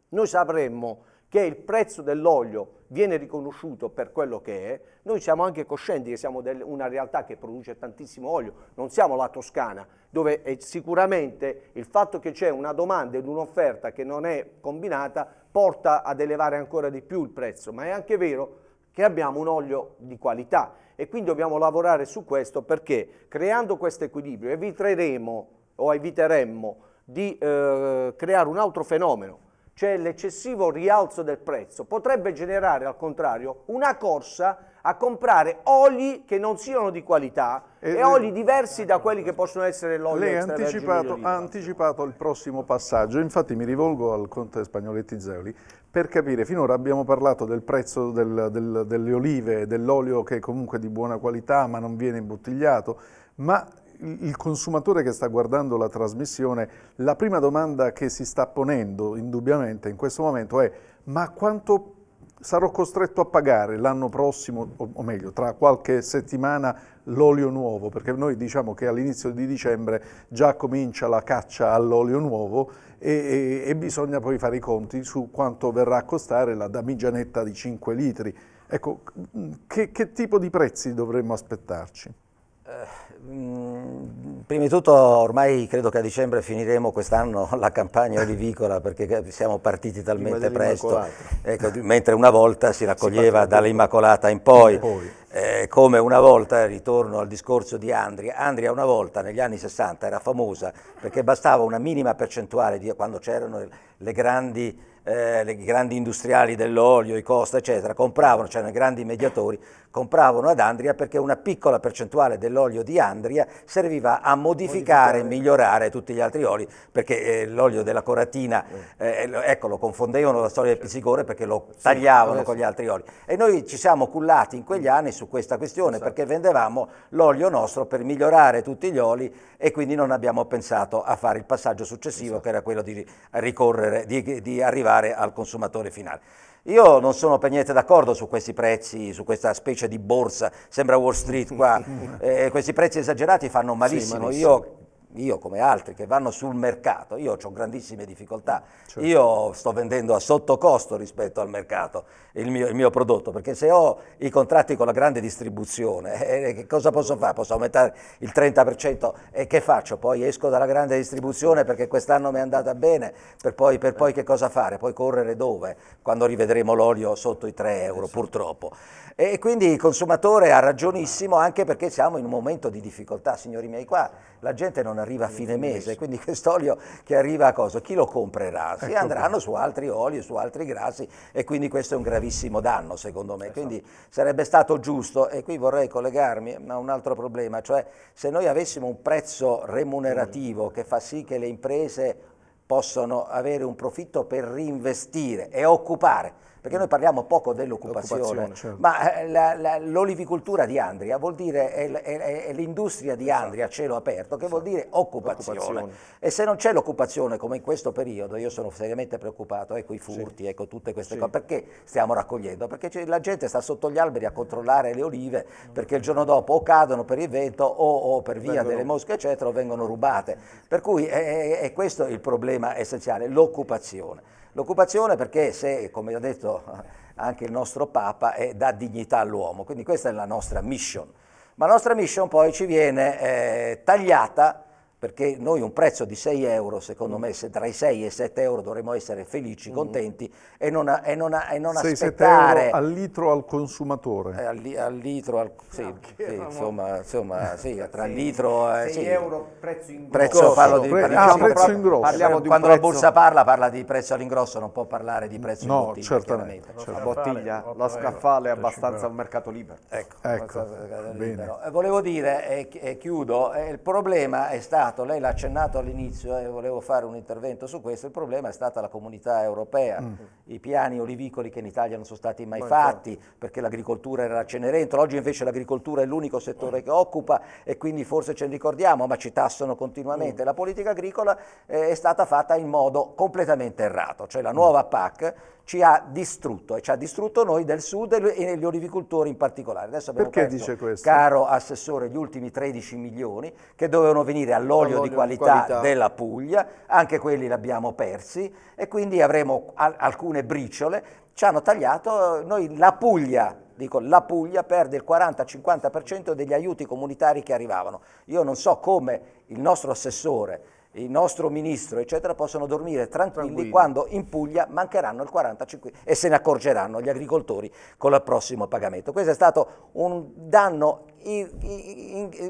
B: noi sapremmo che il prezzo dell'olio viene riconosciuto per quello che è, noi siamo anche coscienti che siamo del, una realtà che produce tantissimo olio, non siamo la Toscana, dove sicuramente il fatto che c'è una domanda ed un'offerta che non è combinata porta ad elevare ancora di più il prezzo, ma è anche vero che abbiamo un olio di qualità e quindi dobbiamo lavorare su questo perché creando questo equilibrio eviteremo o eviteremmo di eh, creare un altro fenomeno, cioè l'eccessivo rialzo del prezzo, potrebbe generare al contrario una corsa a comprare oli che non siano di qualità e, e oli diversi da quelli che possono essere l'olio extravergine. Lei ha anticipato, ha
A: anticipato il prossimo passaggio, infatti mi rivolgo al conte Spagnoletti Zeoli per capire, finora abbiamo parlato del prezzo del, del, delle olive, dell'olio che è comunque di buona qualità ma non viene imbottigliato, ma il consumatore che sta guardando la trasmissione, la prima domanda che si sta ponendo indubbiamente in questo momento è ma quanto sarò costretto a pagare l'anno prossimo, o meglio, tra qualche settimana, l'olio nuovo, perché noi diciamo che all'inizio di dicembre già comincia la caccia all'olio nuovo e, e, e, bisogna poi fare i conti su quanto verrà a costare la damigianetta di 5
C: litri. Ecco, che, che tipo di prezzi dovremmo aspettarci? Eh, prima di tutto ormai credo che a dicembre finiremo quest'anno la campagna olivicola perché siamo partiti talmente presto, ecco, mentre una volta si raccoglieva dall'Immacolata in poi, in poi. Eh, come una volta, ritorno al discorso di Andria, Andria una volta negli anni 60 era famosa perché bastava una minima percentuale di, quando c'erano le grandi... Eh, i grandi industriali dell'olio, i costa, eccetera, compravano, c'erano i grandi mediatori, Compravano ad Andria perché una piccola percentuale dell'olio di Andria serviva a modificare, e migliorare tutti gli altri oli, perché eh, l'olio della coratina, eh, ecco, lo confondevano la storia del Pisigore perché lo sì, tagliavano adesso. con gli altri oli. E noi ci siamo cullati in quegli mm. anni su questa questione esatto. perché vendevamo l'olio nostro per migliorare tutti gli oli e quindi non abbiamo pensato a fare il passaggio successivo esatto. che era quello di, ricorrere, di, di arrivare al consumatore finale. Io non sono per niente d'accordo su questi prezzi, su questa specie di borsa, sembra Wall Street qua, eh, questi prezzi esagerati fanno malissimo. Sì, malissimo. Io io come altri che vanno sul mercato, io ho grandissime difficoltà, certo. io sto vendendo a sottocosto rispetto al mercato il mio, il mio, prodotto, perché se ho i contratti con la grande distribuzione, eh, eh che cosa posso fare? Posso aumentare il 30% e che faccio? Poi esco dalla grande distribuzione perché quest'anno mi è andata bene, per poi, per poi che cosa fare? Poi correre dove? Quando rivedremo l'olio sotto i 3 euro, esatto. purtroppo. E quindi il consumatore ha ragionissimo anche perché siamo in un momento di difficoltà, signori miei, qua la gente non arriva a fine mese, quindi quest'olio che arriva a cosa? Chi lo comprerà? Si ecco andranno su altri oli, su altri grassi e quindi questo è un gravissimo danno secondo me, esatto. quindi sarebbe stato giusto e qui vorrei collegarmi a un altro problema, cioè se noi avessimo un prezzo remunerativo mm. che fa sì che le imprese possano avere un profitto per reinvestire e occupare perché noi parliamo poco dell'occupazione, certo. ma eh, la, l'olivicoltura di Andria vuol dire, è, è, è l'industria di esatto. Andria a cielo aperto, che vuol esatto. dire occupazione. occupazione. E se non c'è l'occupazione, come in questo periodo, io sono seriamente preoccupato, ecco i furti, sì. ecco tutte queste sì. cose, perché stiamo raccogliendo? Perché la gente sta sotto gli alberi a controllare le olive, mm. perché il giorno dopo o cadono per il vento o, o per via vengono. delle mosche, eccetera, o vengono rubate. Per cui eh, eh, è, è questo il problema essenziale, l'occupazione. L'occupazione perché se, come ha detto anche il nostro Papa, è, dà dignità all'uomo, quindi questa è la nostra mission. Ma la nostra mission poi ci viene eh, tagliata perché noi un prezzo di 6 euro, secondo mm. me, se tra i 6 e i 7 euro dovremmo essere felici, mm. contenti mm. e non, a, e non, a, e non 6, aspettare... al
A: litro al consumatore.
C: Eh, al, al, litro, al, sì, no, ah, sì, insomma, insomma sì, tra il litro... Eh, 6 euro prezzo ingrosso. Prezzo, di, Pre- ah, diciamo prezzo ingrosso. quando prezzo... la borsa parla, parla di prezzo all'ingrosso, non può parlare di mm. prezzo no, in bottiglia, certamente, certamente. Certo. La bottiglia, lo scaffale è abbastanza un mercato libero. Ecco, ecco. Mercato eh, libero. Eh, volevo dire, eh, e chiudo, il problema è stato accennato, lei l'ha accennato all'inizio e eh, volevo fare un intervento su questo, il problema è stata la comunità europea, mm. i piani olivicoli che in Italia non sono stati mai Poi fatti certo. perché l'agricoltura era la Cenerentola, oggi invece l'agricoltura è l'unico settore mm. che occupa e quindi forse ce ne ricordiamo, ma ci tassano continuamente. Mm. La politica agricola eh, è stata fatta in modo completamente errato, cioè la nuova mm. PAC ci ha distrutto e ci ha distrutto noi del sud e gli olivicoltori in particolare. Adesso abbiamo Perché perso, dice questo? caro assessore, gli ultimi 13 milioni che dovevano venire all'olio di, di qualità, della Puglia, anche quelli li abbiamo persi e quindi avremo al alcune briciole. Ci hanno tagliato, noi la Puglia dico la Puglia perde il 40-50% degli aiuti comunitari che arrivavano. Io non so come il nostro assessore il nostro ministro, eccetera, possono dormire tranquilli, tranquilli. quando in Puglia mancheranno il 45% e se ne accorgeranno gli agricoltori con il prossimo pagamento. Questo è stato un danno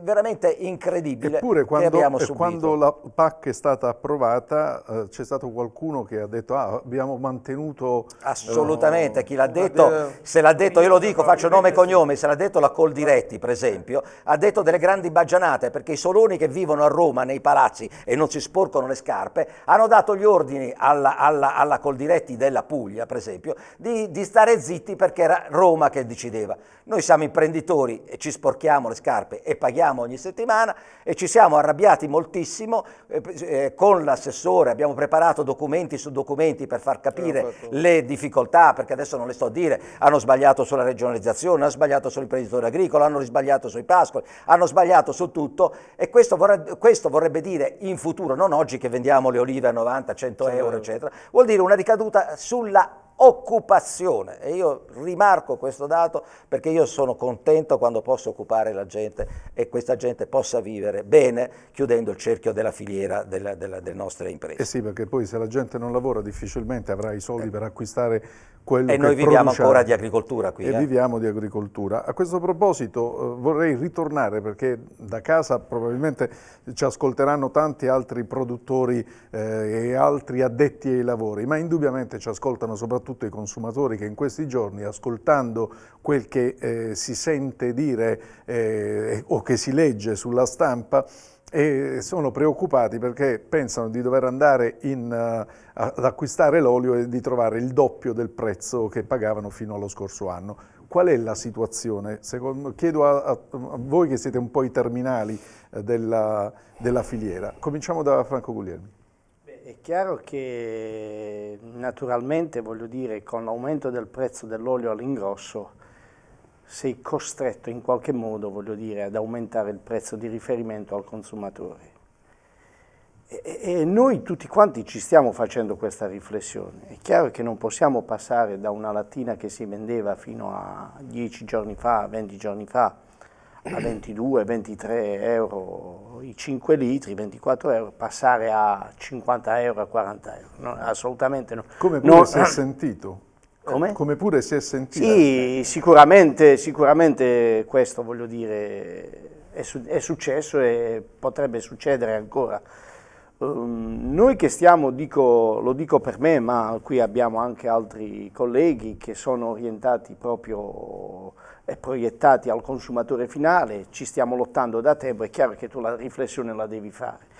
C: veramente incredibile Eppure quando, quando
A: la PAC è stata approvata eh, c'è stato
C: qualcuno che ha detto ah, abbiamo mantenuto... Eh, Assolutamente, eh, chi l'ha eh, detto, eh, se l'ha detto, io lo dico, faccio nome e cognome, se l'ha detto la Coldiretti per esempio, ha detto delle grandi bagianate perché i soloni che vivono a Roma nei palazzi e non si sporcano le scarpe hanno dato gli ordini alla, alla, alla Coldiretti della Puglia per esempio di, di stare zitti perché era Roma che decideva. Noi siamo imprenditori e ci sporchiamo sporchiamo le scarpe e paghiamo ogni settimana e ci siamo arrabbiati moltissimo eh, eh con l'assessore, abbiamo preparato documenti su documenti per far capire le difficoltà, perché adesso non le sto a dire, hanno sbagliato sulla regionalizzazione, hanno sbagliato sull'imprenditore agricolo, hanno sbagliato sui pascoli, hanno sbagliato su tutto e questo vorrebbe, questo vorrebbe dire in futuro, non oggi che vendiamo le olive a 90, 100 euro, eccetera, vuol dire una ricaduta sulla occupazione. E io rimarco questo dato perché io sono contento quando posso occupare la gente e questa gente possa vivere bene chiudendo il cerchio della filiera della, della, delle nostre eh imprese. Eh sì,
A: perché poi se la gente non lavora difficilmente avrà i soldi eh. per acquistare quello e che noi viviamo produciamo. ancora di
C: agricoltura qui. E eh?
A: viviamo di agricoltura. A questo proposito eh, vorrei ritornare perché da casa probabilmente ci ascolteranno tanti altri produttori eh, e altri addetti ai lavori, ma indubbiamente ci ascoltano soprattutto i consumatori che in questi giorni, ascoltando quel che eh, si sente dire eh, o che si legge sulla stampa, e sono preoccupati perché pensano di dover andare in, uh, ad acquistare l'olio e di trovare il doppio del prezzo che pagavano fino allo scorso anno. Qual è la situazione? Secondo, chiedo a, a, voi che siete un po' i terminali eh, della, della, filiera. Cominciamo da Franco Guglielmi.
F: Beh, è chiaro che naturalmente, voglio dire, con l'aumento del prezzo dell'olio all'ingrosso sei costretto in qualche modo, voglio dire, ad aumentare il prezzo di riferimento al consumatore. E, e noi tutti quanti ci stiamo facendo questa riflessione. È chiaro che non possiamo passare da una lattina che si vendeva fino a 10 giorni fa, 20 giorni fa, a 22, 23 euro i 5 litri, 24 euro, passare a 50 euro, a 40 euro, no, assolutamente no. Come pure no, si è
A: sentito? Come? Eh, come pure si è sentito. Sì,
F: sicuramente, sicuramente questo voglio dire è, su, è successo e potrebbe succedere ancora. Um, noi che stiamo, dico, lo dico per me, ma qui abbiamo anche altri colleghi che sono orientati proprio e proiettati al consumatore finale, ci stiamo lottando da tempo, è chiaro che tu la riflessione la devi fare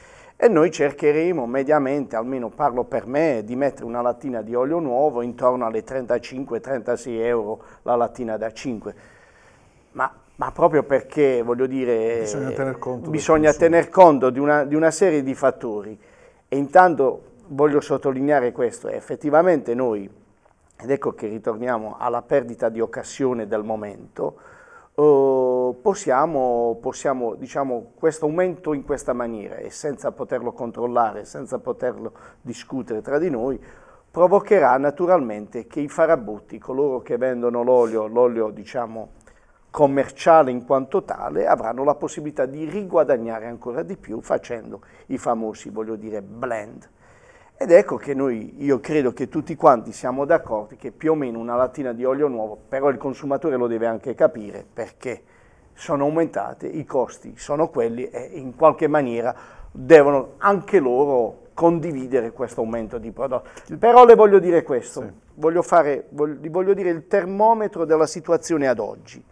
F: e noi cercheremo mediamente, almeno parlo per me, di mettere una lattina di olio nuovo intorno alle 35-36 euro la lattina da 5. Ma, ma proprio perché, voglio dire, bisogna eh, tener conto, bisogna tener conto di, una, di una serie di fattori. E intanto voglio sottolineare questo, effettivamente noi, ed ecco che ritorniamo alla perdita di occasione del momento, eh, possiamo, possiamo, diciamo, questo aumento in questa maniera e senza poterlo controllare, senza poterlo discutere tra di noi, provocherà naturalmente che i farabutti, coloro che vendono l'olio, l'olio diciamo commerciale in quanto tale, avranno la possibilità di riguadagnare ancora di più facendo i famosi, voglio dire, blend. Ed ecco che noi, io credo che tutti quanti siamo d'accordo che più o meno una lattina di olio nuovo, però il consumatore lo deve anche capire perché sono aumentate, i costi sono quelli e in qualche maniera devono anche loro condividere questo aumento di prodotto. Però le voglio dire questo, sì. voglio, fare, voglio, voglio dire il termometro della situazione ad oggi.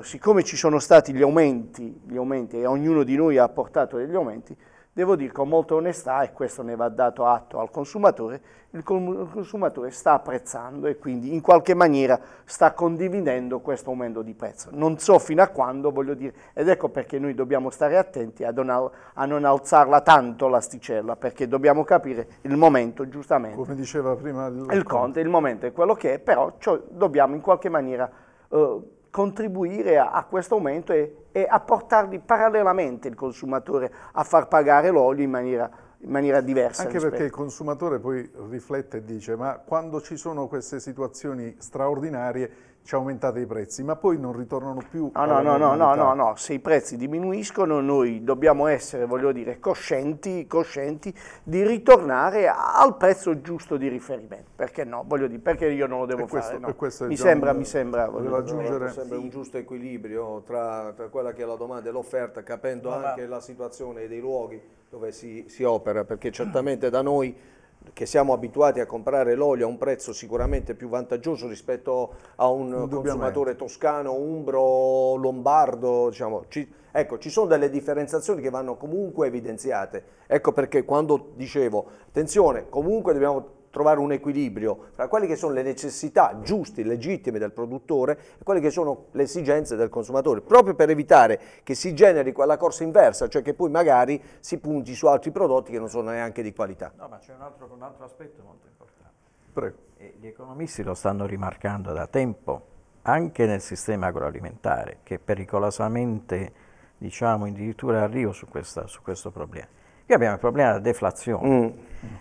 F: Siccome ci sono stati gli aumenti, gli aumenti e ognuno di noi ha portato degli aumenti, Devo dire con molta onestà, e questo ne va dato atto al consumatore, il consumatore sta apprezzando e quindi in qualche maniera sta condividendo questo aumento di prezzo. Non so fino a quando, voglio dire, ed ecco perché noi dobbiamo stare attenti a, donal, a non alzarla tanto l'asticella, perché dobbiamo capire il momento, giustamente. Come
A: diceva prima il, il Conte,
F: il momento è quello che è, però dobbiamo in qualche maniera... Eh, contribuire a, a questo aumento e, e, a portarli parallelamente il consumatore a far pagare l'olio in maniera, in maniera diversa. Anche rispetto. perché il
A: consumatore poi riflette e dice ma quando ci sono queste situazioni straordinarie ci aumentate i prezzi, ma poi non ritornano più. No, no, no, no, no, no,
F: no, se i prezzi diminuiscono noi dobbiamo essere, voglio dire, coscienti, coscienti di ritornare al prezzo giusto di riferimento. Perché no? Voglio dire, perché io non lo devo questo, fare? No. Mi, sembra, un, mi, sembra, mi sembra, aggiungere... Sembra
B: un giusto equilibrio tra, tra, quella che è la domanda e l'offerta, capendo anche la situazione dei luoghi dove si, si opera, perché certamente da noi che siamo abituati a comprare l'olio a un prezzo sicuramente più vantaggioso rispetto a un consumatore toscano, umbro, lombardo, diciamo. Ci, ecco, ci sono delle differenziazioni che vanno comunque evidenziate. Ecco perché quando dicevo, attenzione, comunque dobbiamo trovare un equilibrio tra quelle che sono le necessità giuste, legittime del produttore e quelle che sono le esigenze del consumatore, proprio per evitare che si generi quella corsa inversa, cioè che poi magari si punti su altri prodotti che non sono neanche di qualità.
E: No, ma c'è un, un altro, aspetto molto importante. Prego. E gli economisti lo stanno rimarcando da tempo, anche nel sistema agroalimentare, che pericolosamente diciamo addirittura arrivo su, questa, su questo problema. Qui abbiamo il problema della deflazione, mm.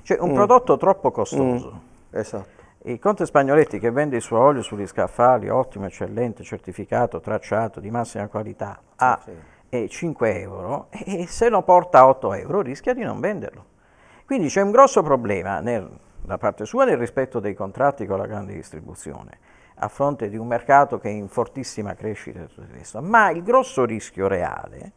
E: cioè un mm. prodotto troppo costoso. Mm. Esatto. Il conte Spagnoletti che vende il suo olio sugli scaffali, ottimo, eccellente, certificato, tracciato, di massima qualità, a sì. eh, 5 euro, e se lo porta a 8 euro rischia di non venderlo. Quindi c'è un grosso problema nel, da parte sua nel rispetto dei contratti con la grande distribuzione, a fronte di un mercato che è in fortissima crescita e tutto il resto, ma il grosso rischio reale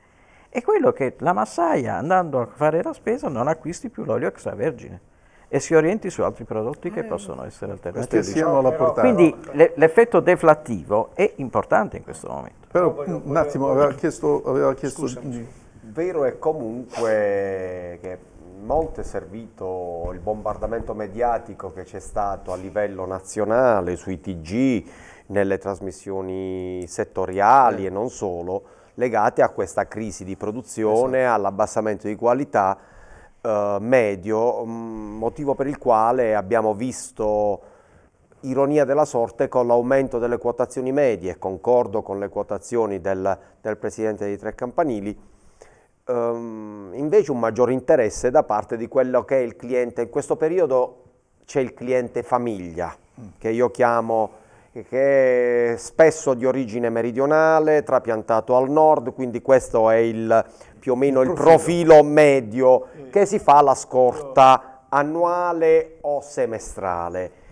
E: è quello che la massaia andando a fare la spesa non acquisti più l'olio extravergine e si orienti su altri prodotti che eh. possono essere alternativi. Siano alla portata. Quindi l'effetto deflattivo è importante in questo momento. Però un attimo, aveva chiesto... Aveva chiesto
D: vero è comunque che molto è servito il bombardamento mediatico che c'è stato a livello nazionale sui TG, nelle trasmissioni settoriali eh. e non solo, legate a questa crisi di produzione, esatto. all'abbassamento di qualità eh, medio, mm, motivo per il quale abbiamo visto ironia della sorte con l'aumento delle quotazioni medie, concordo con le quotazioni del, del presidente dei Tre Campanili, ehm, invece un maggior interesse da parte di quello che è il cliente, in questo periodo c'è il cliente famiglia, mm. che io chiamo che è spesso di origine meridionale, trapiantato al nord, quindi questo è il, più o meno il profilo, il profilo medio che si fa la scorta annuale o semestrale.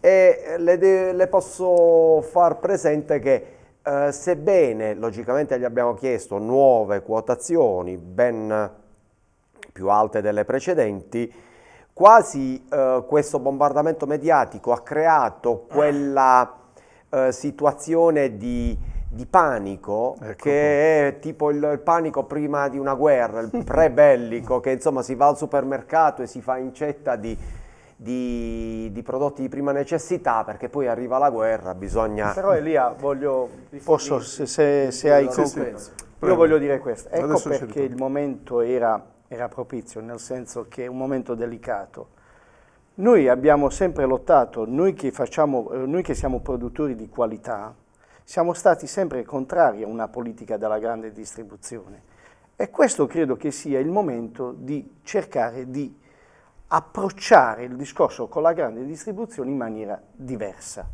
D: E le, de, le posso far presente che eh, sebbene logicamente gli abbiamo chiesto nuove quotazioni ben più alte delle precedenti, Quasi eh, questo bombardamento mediatico ha creato quella eh, situazione di, di panico ecco. che è tipo il, il, panico prima di una guerra, il pre-bellico, che insomma si va al supermercato e si fa incetta di, di, di, prodotti di prima necessità perché poi arriva la guerra, bisogna... Però
F: Elia, voglio... Posso, se, se, se hai... Io voglio dire questo, ecco Adesso perché il momento era era propizio, nel senso che è un momento delicato. Noi abbiamo sempre lottato, noi che, facciamo, eh, noi che siamo produttori di qualità, siamo stati sempre contrari a una politica della grande distribuzione. E questo credo che sia il momento di cercare di approcciare il discorso con la grande distribuzione in maniera diversa.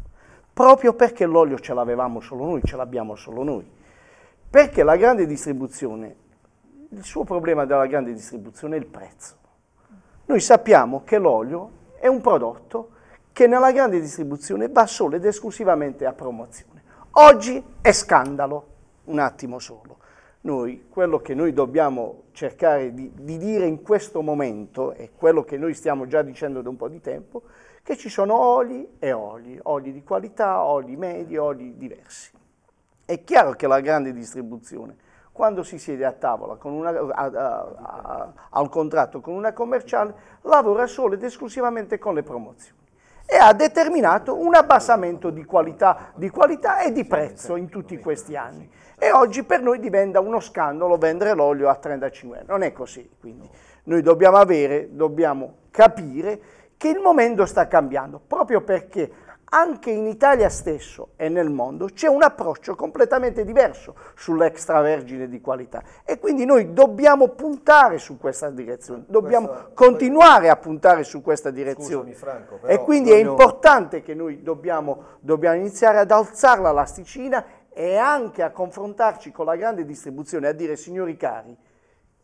F: Proprio perché l'olio ce l'avevamo solo noi, ce l'abbiamo solo noi. Perché la grande distribuzione il suo problema della grande distribuzione è il prezzo. Noi sappiamo che l'olio è un prodotto che nella grande distribuzione va solo ed esclusivamente a promozione. Oggi è scandalo, un attimo solo. Noi, quello che noi dobbiamo cercare di, di dire in questo momento, e quello che noi stiamo già dicendo da un po' di tempo, che ci sono oli e oli, oli di qualità, oli medi, oli diversi. È chiaro che la grande distribuzione quando si siede a tavola una, a, a, a, al contratto con una commerciale, lavora solo ed esclusivamente con le promozioni e ha determinato un abbassamento di qualità, di qualità, e di prezzo in tutti questi anni. E oggi per noi diventa uno scandalo vendere l'olio a 35 euro. Non è così, quindi noi dobbiamo avere, dobbiamo capire che il momento sta cambiando, proprio perché anche in Italia stesso e nel mondo c'è un approccio completamente diverso sull'extravergine di qualità e quindi noi dobbiamo puntare su questa direzione, dobbiamo questa, continuare poi... a puntare su questa direzione. Scusami,
B: Franco, e quindi voglio... è
F: importante che noi dobbiamo, dobbiamo iniziare ad alzare la l'asticina e anche a confrontarci con la grande distribuzione, a dire signori cari,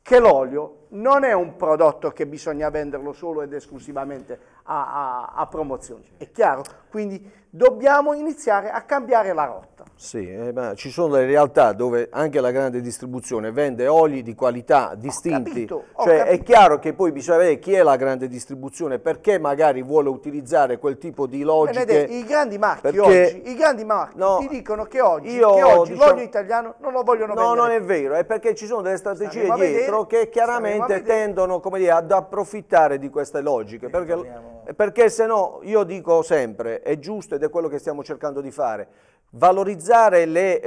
F: che l'olio non è un prodotto che bisogna venderlo solo ed esclusivamente a, a, a promozioni, è chiaro? Quindi dobbiamo iniziare a cambiare la
B: rotta. Sì, eh, ma ci sono delle realtà dove anche la grande distribuzione vende oli di qualità distinti, ho capito, ho cioè capito. è chiaro che poi bisogna vedere chi è la grande distribuzione, perché magari vuole utilizzare quel tipo di logiche. Benedetto,
F: i grandi marchi oggi, i grandi marchi no, ti dicono che oggi, che oggi diciamo, l'olio italiano non lo vogliono no, vendere. No, non è
B: vero, è perché ci sono delle strategie dietro vedere, che chiaramente te, tendono dire, ad approfittare di queste logiche, perché, perché se no io dico sempre, è giusto ed è quello che stiamo cercando di fare, valorizzare le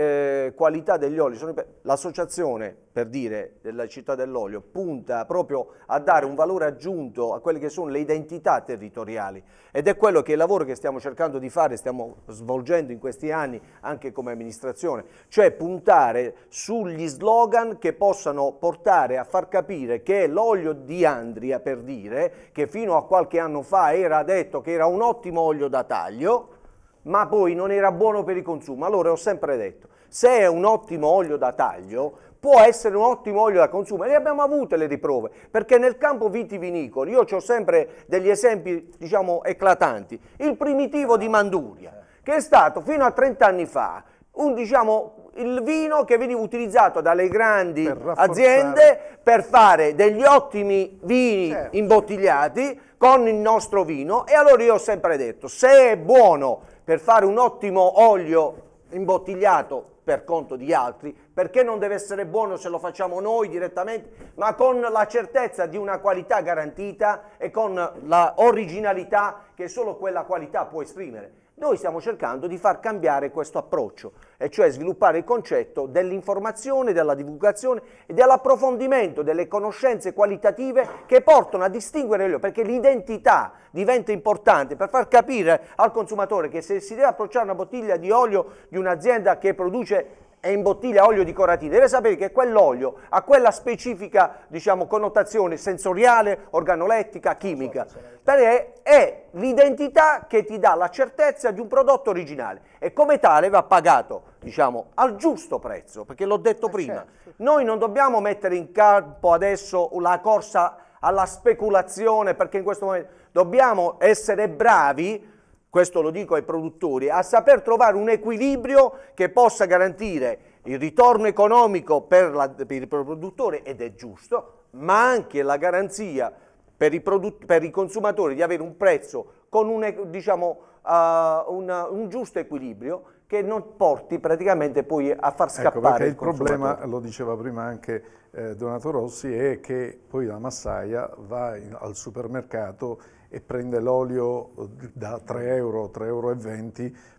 B: eh, qualità degli oli. L'associazione, per dire, della città dell'olio punta proprio a dare un valore aggiunto a quelle che sono le identità territoriali ed è quello che è il lavoro che stiamo cercando di fare, stiamo svolgendo in questi anni anche come amministrazione, cioè puntare sugli slogan che possano portare a far capire che l'olio di Andria, per dire, che fino a qualche anno fa era detto che era un ottimo olio da taglio, ma poi non era buono per il consumo. Allora ho sempre detto, se è un ottimo olio da taglio, può essere un ottimo olio da consumo. E ne abbiamo avute le riprove, perché nel campo vitivinicolo io ho sempre degli esempi, diciamo, eclatanti. Il primitivo di Manduria, che è stato fino a 30 anni fa un, diciamo, il vino che veniva utilizzato dalle grandi per aziende per fare degli ottimi vini certo. imbottigliati con il nostro vino e allora io ho sempre detto se è buono per fare un ottimo olio imbottigliato per conto di altri, perché non deve essere buono se lo facciamo noi direttamente, ma con la certezza di una qualità garantita e con l'originalità che solo quella qualità può esprimere. Noi stiamo cercando di far cambiare questo approccio, e cioè sviluppare il concetto dell'informazione, della divulgazione e dell'approfondimento delle conoscenze qualitative che portano a distinguere le perché l'identità diventa importante per far capire al consumatore che se si deve approcciare una bottiglia di olio di un'azienda che produce è in bottiglia olio di coratina, deve sapere che quell'olio ha quella specifica diciamo, connotazione sensoriale, organolettica, chimica. Perché è l'identità che ti dà la certezza di un prodotto originale e come tale va pagato diciamo, al giusto prezzo, perché l'ho detto eh prima. Certo. Noi non dobbiamo mettere in campo adesso la corsa alla speculazione perché in questo momento dobbiamo essere bravi questo lo dico ai produttori, a saper trovare un equilibrio che possa garantire il ritorno economico per, la, per il produttore, ed è giusto, ma anche la garanzia per i, per i consumatori di avere un prezzo con un, diciamo, uh, eh, un, un giusto equilibrio che non porti praticamente poi a far ecco, scappare ecco il, il problema,
A: lo diceva prima anche eh, Donato Rossi, è che poi la massaia va in, al supermercato e prende l'olio da 3 euro, 3,20 euro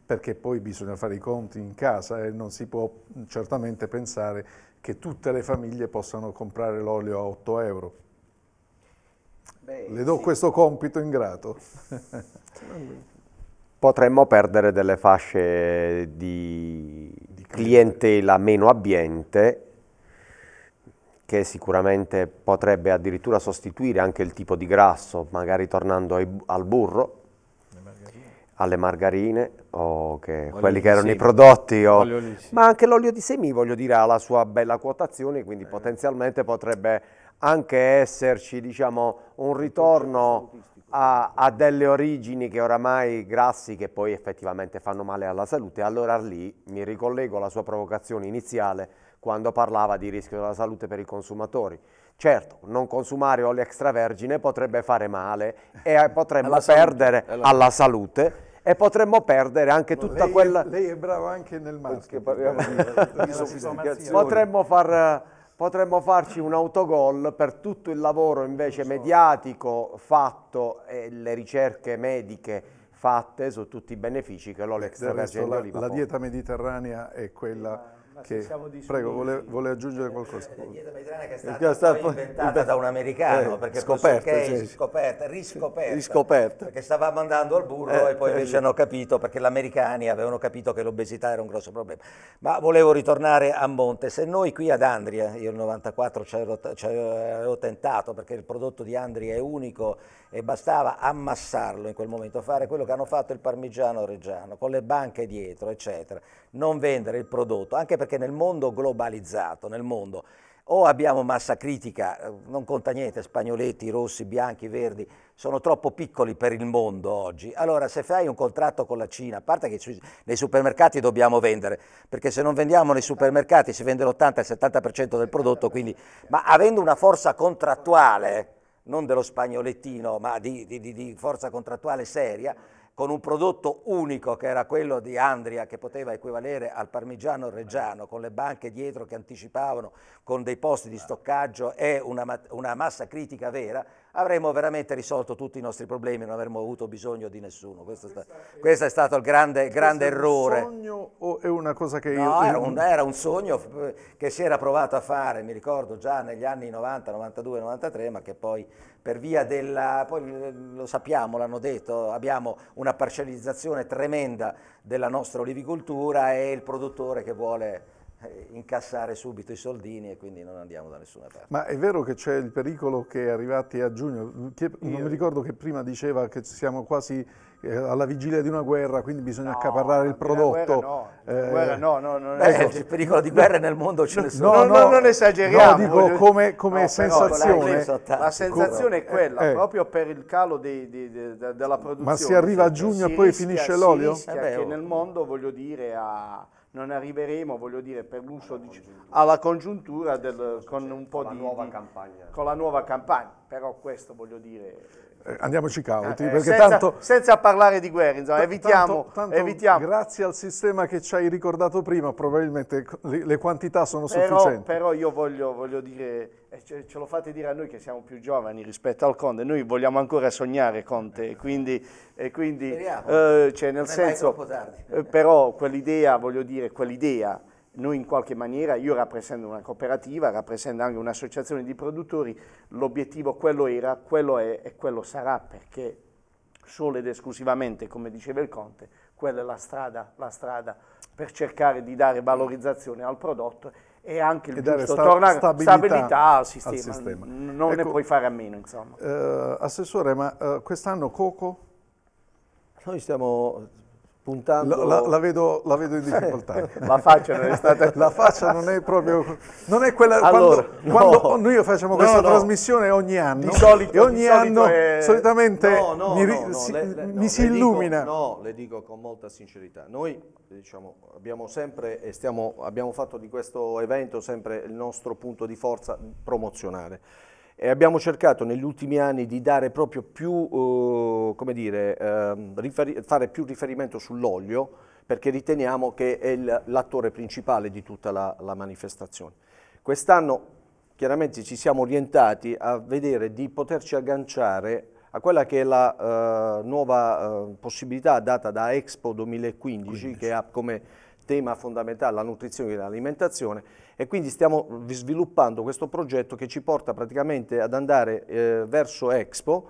A: perché poi bisogna fare i conti in casa e non si può certamente pensare che tutte le famiglie possano comprare l'olio a 8 euro. Beh, le do sì. questo compito ingrato.
D: Potremmo perdere delle fasce di, di clientela meno abbiente che sicuramente potrebbe addirittura sostituire anche il tipo di grasso, magari tornando ai, al burro, margarine. alle margarine o che quelli che erano semi. i prodotti, o, ma anche l'olio di semi voglio dire ha la sua bella quotazione, quindi eh. potenzialmente potrebbe anche esserci diciamo, un ritorno a, a, delle origini che oramai grassi che poi effettivamente fanno male alla salute. Allora lì mi ricollego alla sua provocazione iniziale quando parlava di rischio della salute per i consumatori. Certo, non consumare olio extravergine potrebbe fare male e potremmo alla perdere salute. Eh, alla... salute e potremmo perdere anche no, tutta lei quella...
A: È, lei è bravo anche nel maschio. potremmo, far, potremmo farci un
D: autogol per tutto il lavoro invece so. mediatico fatto e le ricerche mediche fatte su tutti i benefici che l'olio extravergine d'oliva La, la dieta
A: mediterranea è quella che, prego, vuole, vuole, aggiungere qualcosa. La dieta mediterranea
C: eh, che è stata, stata inventata da un americano, eh, perché scoperta, poi case, sì. scoperta, riscoperta, riscoperta, perché stavamo andando al burro eh, e poi eh, invece eh, hanno capito, perché gli americani avevano capito che l'obesità era un grosso problema. Ma volevo ritornare a Monte, se noi qui ad Andria, io nel 94 avevo tentato, perché il prodotto di Andria è unico e bastava ammassarlo in quel momento, fare quello che hanno fatto il parmigiano reggiano, con le banche dietro, eccetera, non vendere il prodotto, anche perché perché nel mondo globalizzato, nel mondo, o abbiamo massa critica, eh, non conta niente, spagnoletti, rossi, bianchi, verdi, sono troppo piccoli per il mondo oggi. Allora se fai un contratto con la Cina, a parte che nei supermercati dobbiamo vendere, perché se non vendiamo nei supermercati si vende l'80-70% del prodotto, quindi, ma avendo una forza contrattuale, non dello spagnolettino, ma di, di, di forza contrattuale seria, con un prodotto unico che era quello di Andria che poteva equivalere al parmigiano reggiano con le banche dietro che anticipavano con dei posti di stoccaggio e una, una massa critica vera, avremmo veramente risolto tutti i nostri problemi, non avremmo avuto bisogno di nessuno. Questo, sta, questo è stato il grande, grande errore. È un sogno o è una cosa che no, io... Era un, era un sogno che si era provato a fare, mi ricordo già negli anni 90, 92, 93, ma che poi per via della, poi lo sappiamo, l'hanno detto, abbiamo una parcializzazione tremenda della nostra olivicoltura e il produttore che vuole eh, incassare subito i soldini e quindi non andiamo da nessuna parte.
A: Ma è vero che c'è il pericolo che arrivati a giugno, che, non mi ricordo che prima diceva che siamo quasi eh, alla vigilia di una guerra, quindi bisogna no, accaparrare il prodotto. No, eh, guerra, no, no, no, beh, ecco. il pericolo di guerra nel mondo ce ne sono. No, no, no, non esageriamo. No, dico come,
F: come sensazione. Però, la, sensazione è quella, eh. eh. proprio per il calo dei, di, di, della produzione. Ma si arriva a giugno e poi rischia, finisce l'olio? Si rischia eh beh, che oh. nel mondo, voglio dire, a non arriveremo, voglio dire, per l'uso alla, dic- alla congiuntura, del, con un po' di... Nuova di, campagna. Con la nuova campagna, però questo voglio dire...
A: Eh, andiamoci cauti. Eh, eh senza, tanto,
F: senza, parlare di guerra, insomma, evitiamo, tanto, tanto evitiamo,
A: Grazie al sistema che ci hai ricordato prima, probabilmente le, le quantità sono però, sufficienti.
F: Però io voglio, voglio dire, eh, ce, ce, lo fate dire a noi che siamo più giovani rispetto al Conte, noi vogliamo ancora sognare Conte, quindi, e quindi eh, cioè nel senso, però quell'idea, voglio dire, quell'idea noi in qualche maniera, io rappresento una cooperativa, rappresento anche un'associazione di produttori, l'obiettivo quello era, quello è e quello sarà perché solo ed esclusivamente, come diceva il Conte, quella è la strada, la strada per cercare di dare valorizzazione al prodotto e anche il giusto, sta stabilità, stabilità, al
B: sistema, al sistema. non ecco, ne puoi fare a meno insomma.
A: Eh, assessore, ma eh, quest'anno Coco?
B: Noi stiamo puntando... La, la, la, vedo, la vedo, in difficoltà. la faccia non è stata... la
A: faccia non è proprio... Non è quella... Allora, quando, no. quando noi facciamo no, questa no. trasmissione ogni anno... Di solito... E ogni solito anno è... solitamente mi, le, si, le, mi si illumina. Dico, no,
B: le dico con molta sincerità. Noi diciamo, abbiamo sempre e stiamo, abbiamo fatto di questo evento sempre il nostro punto di forza promozionale e abbiamo cercato negli ultimi anni di dare proprio più, eh, come dire, eh, fare più riferimento sull'olio perché riteniamo che è l'attore principale di tutta la, la manifestazione. Quest'anno chiaramente ci siamo orientati a vedere di poterci agganciare a quella che è la eh, nuova eh, possibilità data da Expo 2015 15. che ha come tema fondamentale la nutrizione e l'alimentazione e quindi stiamo sviluppando questo progetto che ci porta praticamente ad andare eh, verso Expo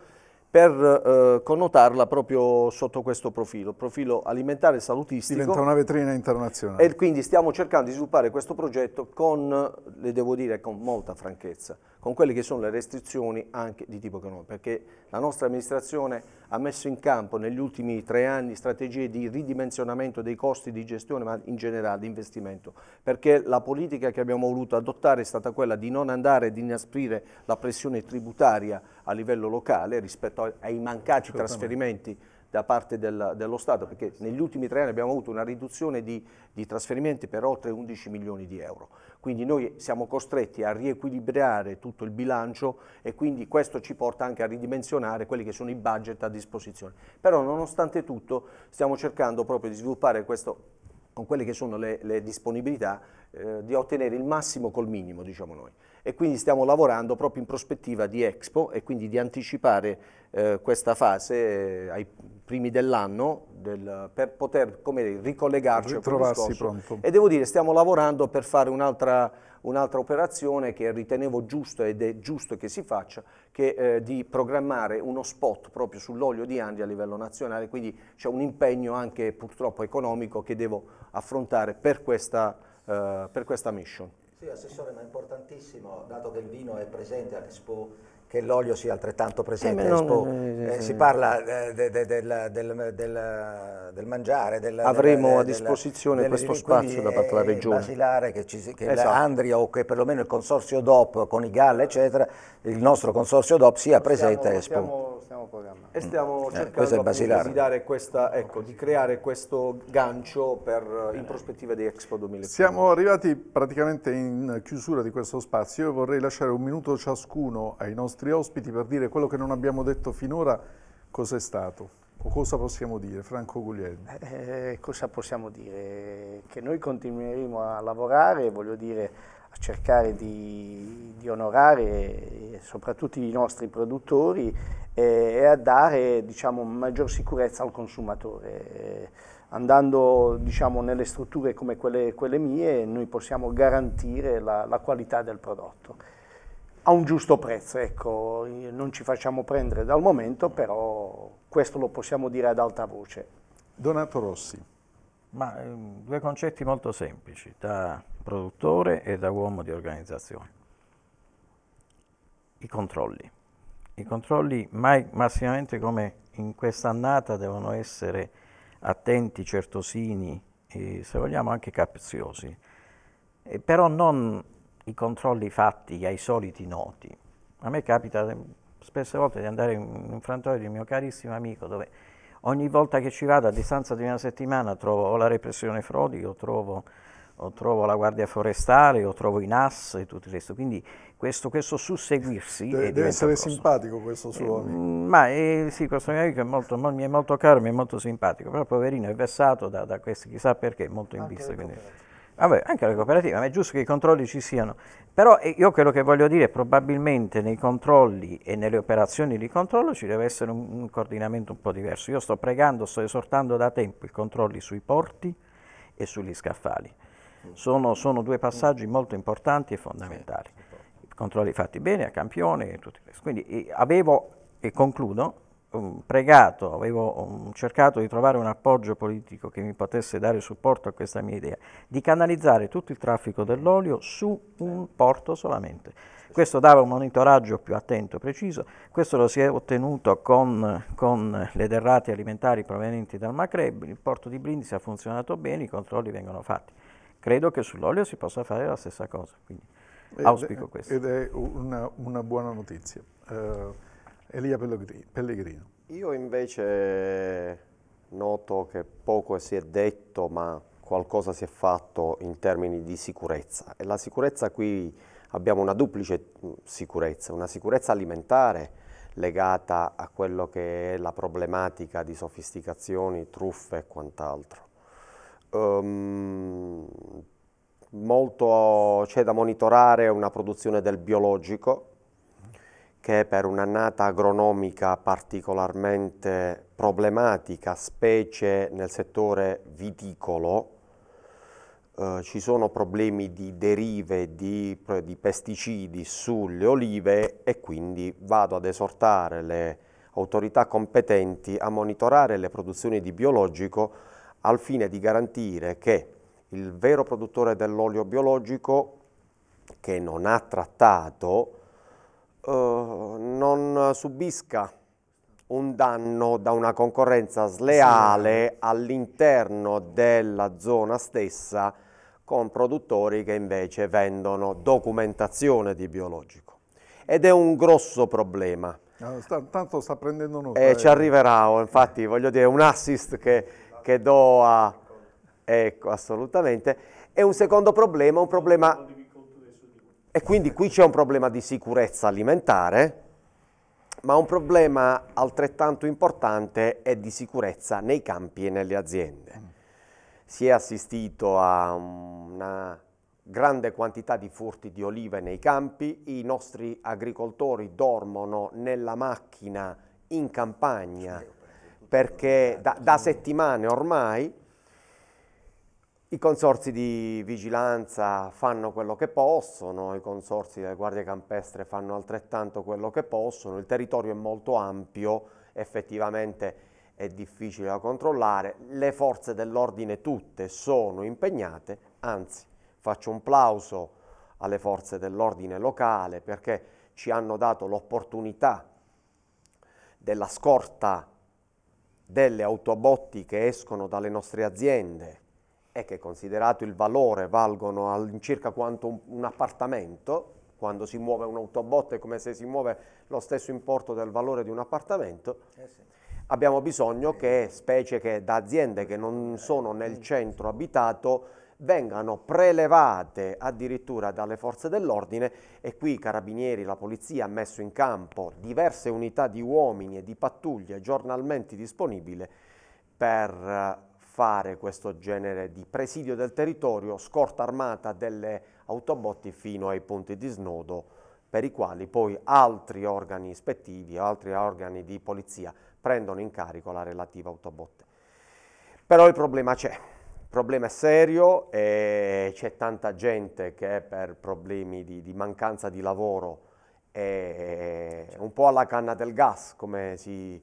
B: per eh, connotarla proprio sotto questo profilo, profilo alimentare e salutistico. Diventa una
A: vetrina internazionale. E
B: quindi stiamo cercando di sviluppare questo progetto con, le devo dire con molta franchezza, con quelle che sono le restrizioni anche di tipo economico, perché la nostra amministrazione ha messo in campo negli ultimi tre anni strategie di ridimensionamento dei costi di gestione, ma in generale di investimento, perché la politica che abbiamo voluto adottare è stata quella di non andare ad inasprire la pressione tributaria a livello locale rispetto ai mancati trasferimenti da parte del, dello Stato, perché negli ultimi tre anni abbiamo avuto una riduzione di, di, trasferimenti per oltre 11 milioni di euro. Quindi noi siamo costretti a riequilibrare tutto il bilancio e quindi questo ci porta anche a ridimensionare quelli che sono i budget a disposizione. Però nonostante tutto stiamo cercando proprio di sviluppare questo con quelle che sono le, le disponibilità eh, di ottenere il massimo col minimo, diciamo noi. E quindi stiamo lavorando proprio in prospettiva di Expo e quindi di anticipare eh, questa fase eh, ai primi dell'anno del, per poter come, ricollegarci a questo. discorso. E devo dire, stiamo lavorando per fare un'altra un'altra operazione che ritenevo giusta ed è giusto che si faccia, che eh, di programmare uno spot proprio sull'olio di Andria a livello nazionale, quindi c'è un impegno anche purtroppo economico che devo affrontare per questa, eh, per questa mission.
C: Sì, Assessore, ma è importantissimo, dato che il vino è presente all'Expo che l'olio sia altrettanto presente. Eh, non, eh, eh, si parla eh, de, de, de, la, del, del, del, mangiare. Del, Avremo a disposizione questo spazio da parte della regione. basilare che, ci, che esatto. l'Andria o che perlomeno il consorzio DOP con i GAL, eccetera, il nostro consorzio DOP sia presente a Espo. Stiamo e stiamo eh, cercando
B: eh, di, questa, ecco, di, creare questo gancio per, eh, in prospettiva di Expo 2015. Siamo
A: arrivati praticamente in chiusura di questo spazio io vorrei lasciare un minuto ciascuno ai nostri ospiti per dire quello che non abbiamo detto finora, cos'è stato o cosa possiamo dire, Franco Guglielmi?
F: Eh, eh cosa possiamo dire? Che noi continueremo a lavorare, voglio dire, a cercare di, di onorare eh, soprattutto i nostri produttori e, eh, e a dare diciamo, maggior sicurezza al consumatore. Eh, andando diciamo, nelle strutture come quelle, quelle, mie noi possiamo garantire la, la qualità del prodotto a un giusto prezzo, ecco, non ci facciamo prendere dal momento, però questo lo possiamo dire ad alta voce. Donato Rossi.
E: Ma ehm, due concetti molto semplici, da produttore e da uomo di organizzazione. I controlli. I controlli mai massimamente come in quest'annata devono essere attenti, certosini e se vogliamo anche capziosi, e però non i controlli fatti ai soliti noti. A me capita ehm, spesse volte di andare in un frantoio di un mio carissimo amico dove ogni volta che ci vado a distanza di una settimana trovo o la repressione frodi o trovo, o trovo la guardia forestale o trovo i NAS e tutto il resto. Quindi questo, questo susseguirsi... Deve, deve essere grosso.
A: simpatico questo suo eh, amico.
E: Mm, ma eh, sì, questo mio amico è molto, mi è molto caro, mi è molto simpatico, però poverino è vessato da, da questi, chissà perché, molto in Anche vista. Vabbè, anche le cooperative, ma è giusto che i controlli ci siano. Però eh, io quello che voglio dire è probabilmente nei controlli e nelle operazioni di controllo ci deve essere un, un coordinamento un po' diverso. Io sto pregando, sto esortando da tempo i controlli sui porti e sugli scaffali. Sono, sono due passaggi molto importanti e fondamentali. Controlli fatti bene a campione e tutti questo. Quindi eh, avevo, e concludo, pregato, avevo mm, cercato di trovare un appoggio politico che mi potesse dare supporto a questa mia idea, di canalizzare tutto il traffico dell'olio su un porto solamente. Questo dava un monitoraggio più attento e preciso, questo lo si è ottenuto con, con le derrate alimentari provenienti dal Maghreb, il porto di Brindisi ha funzionato bene, i controlli vengono fatti. Credo che sull'olio si possa fare la stessa cosa, quindi ed auspico questo.
A: Ed è una, una buona notizia. Uh, Elia Pellegrino.
D: Io invece noto che poco si è detto, ma qualcosa si è fatto in termini di sicurezza. E la sicurezza qui abbiamo una duplice sicurezza, una sicurezza alimentare legata a quello che è la problematica di sofisticazioni, truffe e quant'altro. Um, molto c'è da monitorare una produzione del biologico che per un'annata agronomica particolarmente problematica, specie nel settore viticolo, eh, ci sono problemi di derive di, di, pesticidi sulle olive e quindi vado ad esortare le autorità competenti a monitorare le produzioni di biologico al fine di garantire che il vero produttore dell'olio biologico che non ha trattato uh, non subisca un danno da una concorrenza sleale all'interno della zona stessa con produttori che invece vendono documentazione di biologico. Ed è un grosso problema.
A: Ah, sta, tanto sta prendendo nota. Eh, ci arriverà,
D: oh, infatti voglio dire, un assist che, che do a... Ecco, assolutamente. È un secondo problema, un problema e quindi qui c'è un problema di sicurezza alimentare, ma un problema altrettanto importante è di sicurezza nei campi e nelle aziende. Mm. Si è assistito a una grande quantità di furti di olive nei campi, i nostri agricoltori dormono nella macchina in campagna perché da, da settimane ormai i consorsi di vigilanza fanno quello che possono, i consorsi delle guardie campestre fanno altrettanto quello che possono, il territorio è molto ampio, effettivamente è difficile da controllare, le forze dell'ordine tutte sono impegnate, anzi faccio un plauso alle forze dell'ordine locale perché ci hanno dato l'opportunità della scorta delle autobotti che escono dalle nostre aziende è che considerato il valore valgono all'incirca quanto un, un appartamento, quando si muove un autobot è come se si muove lo stesso importo del valore di un appartamento, eh sì. abbiamo bisogno che specie che da aziende che non sono nel eh, centro abitato vengano prelevate addirittura dalle forze dell'ordine e qui i carabinieri, la polizia ha messo in campo diverse unità di uomini e di pattuglie giornalmente disponibili per eh, fare questo genere di presidio del territorio, scorta armata delle autobotti fino ai punti di snodo per i quali poi altri organi ispettivi, o altri organi di polizia prendono in carico la relativa autobotte. Però il problema c'è, il problema è serio e c'è tanta gente che per problemi di, di mancanza di lavoro è un po' alla canna del gas, come si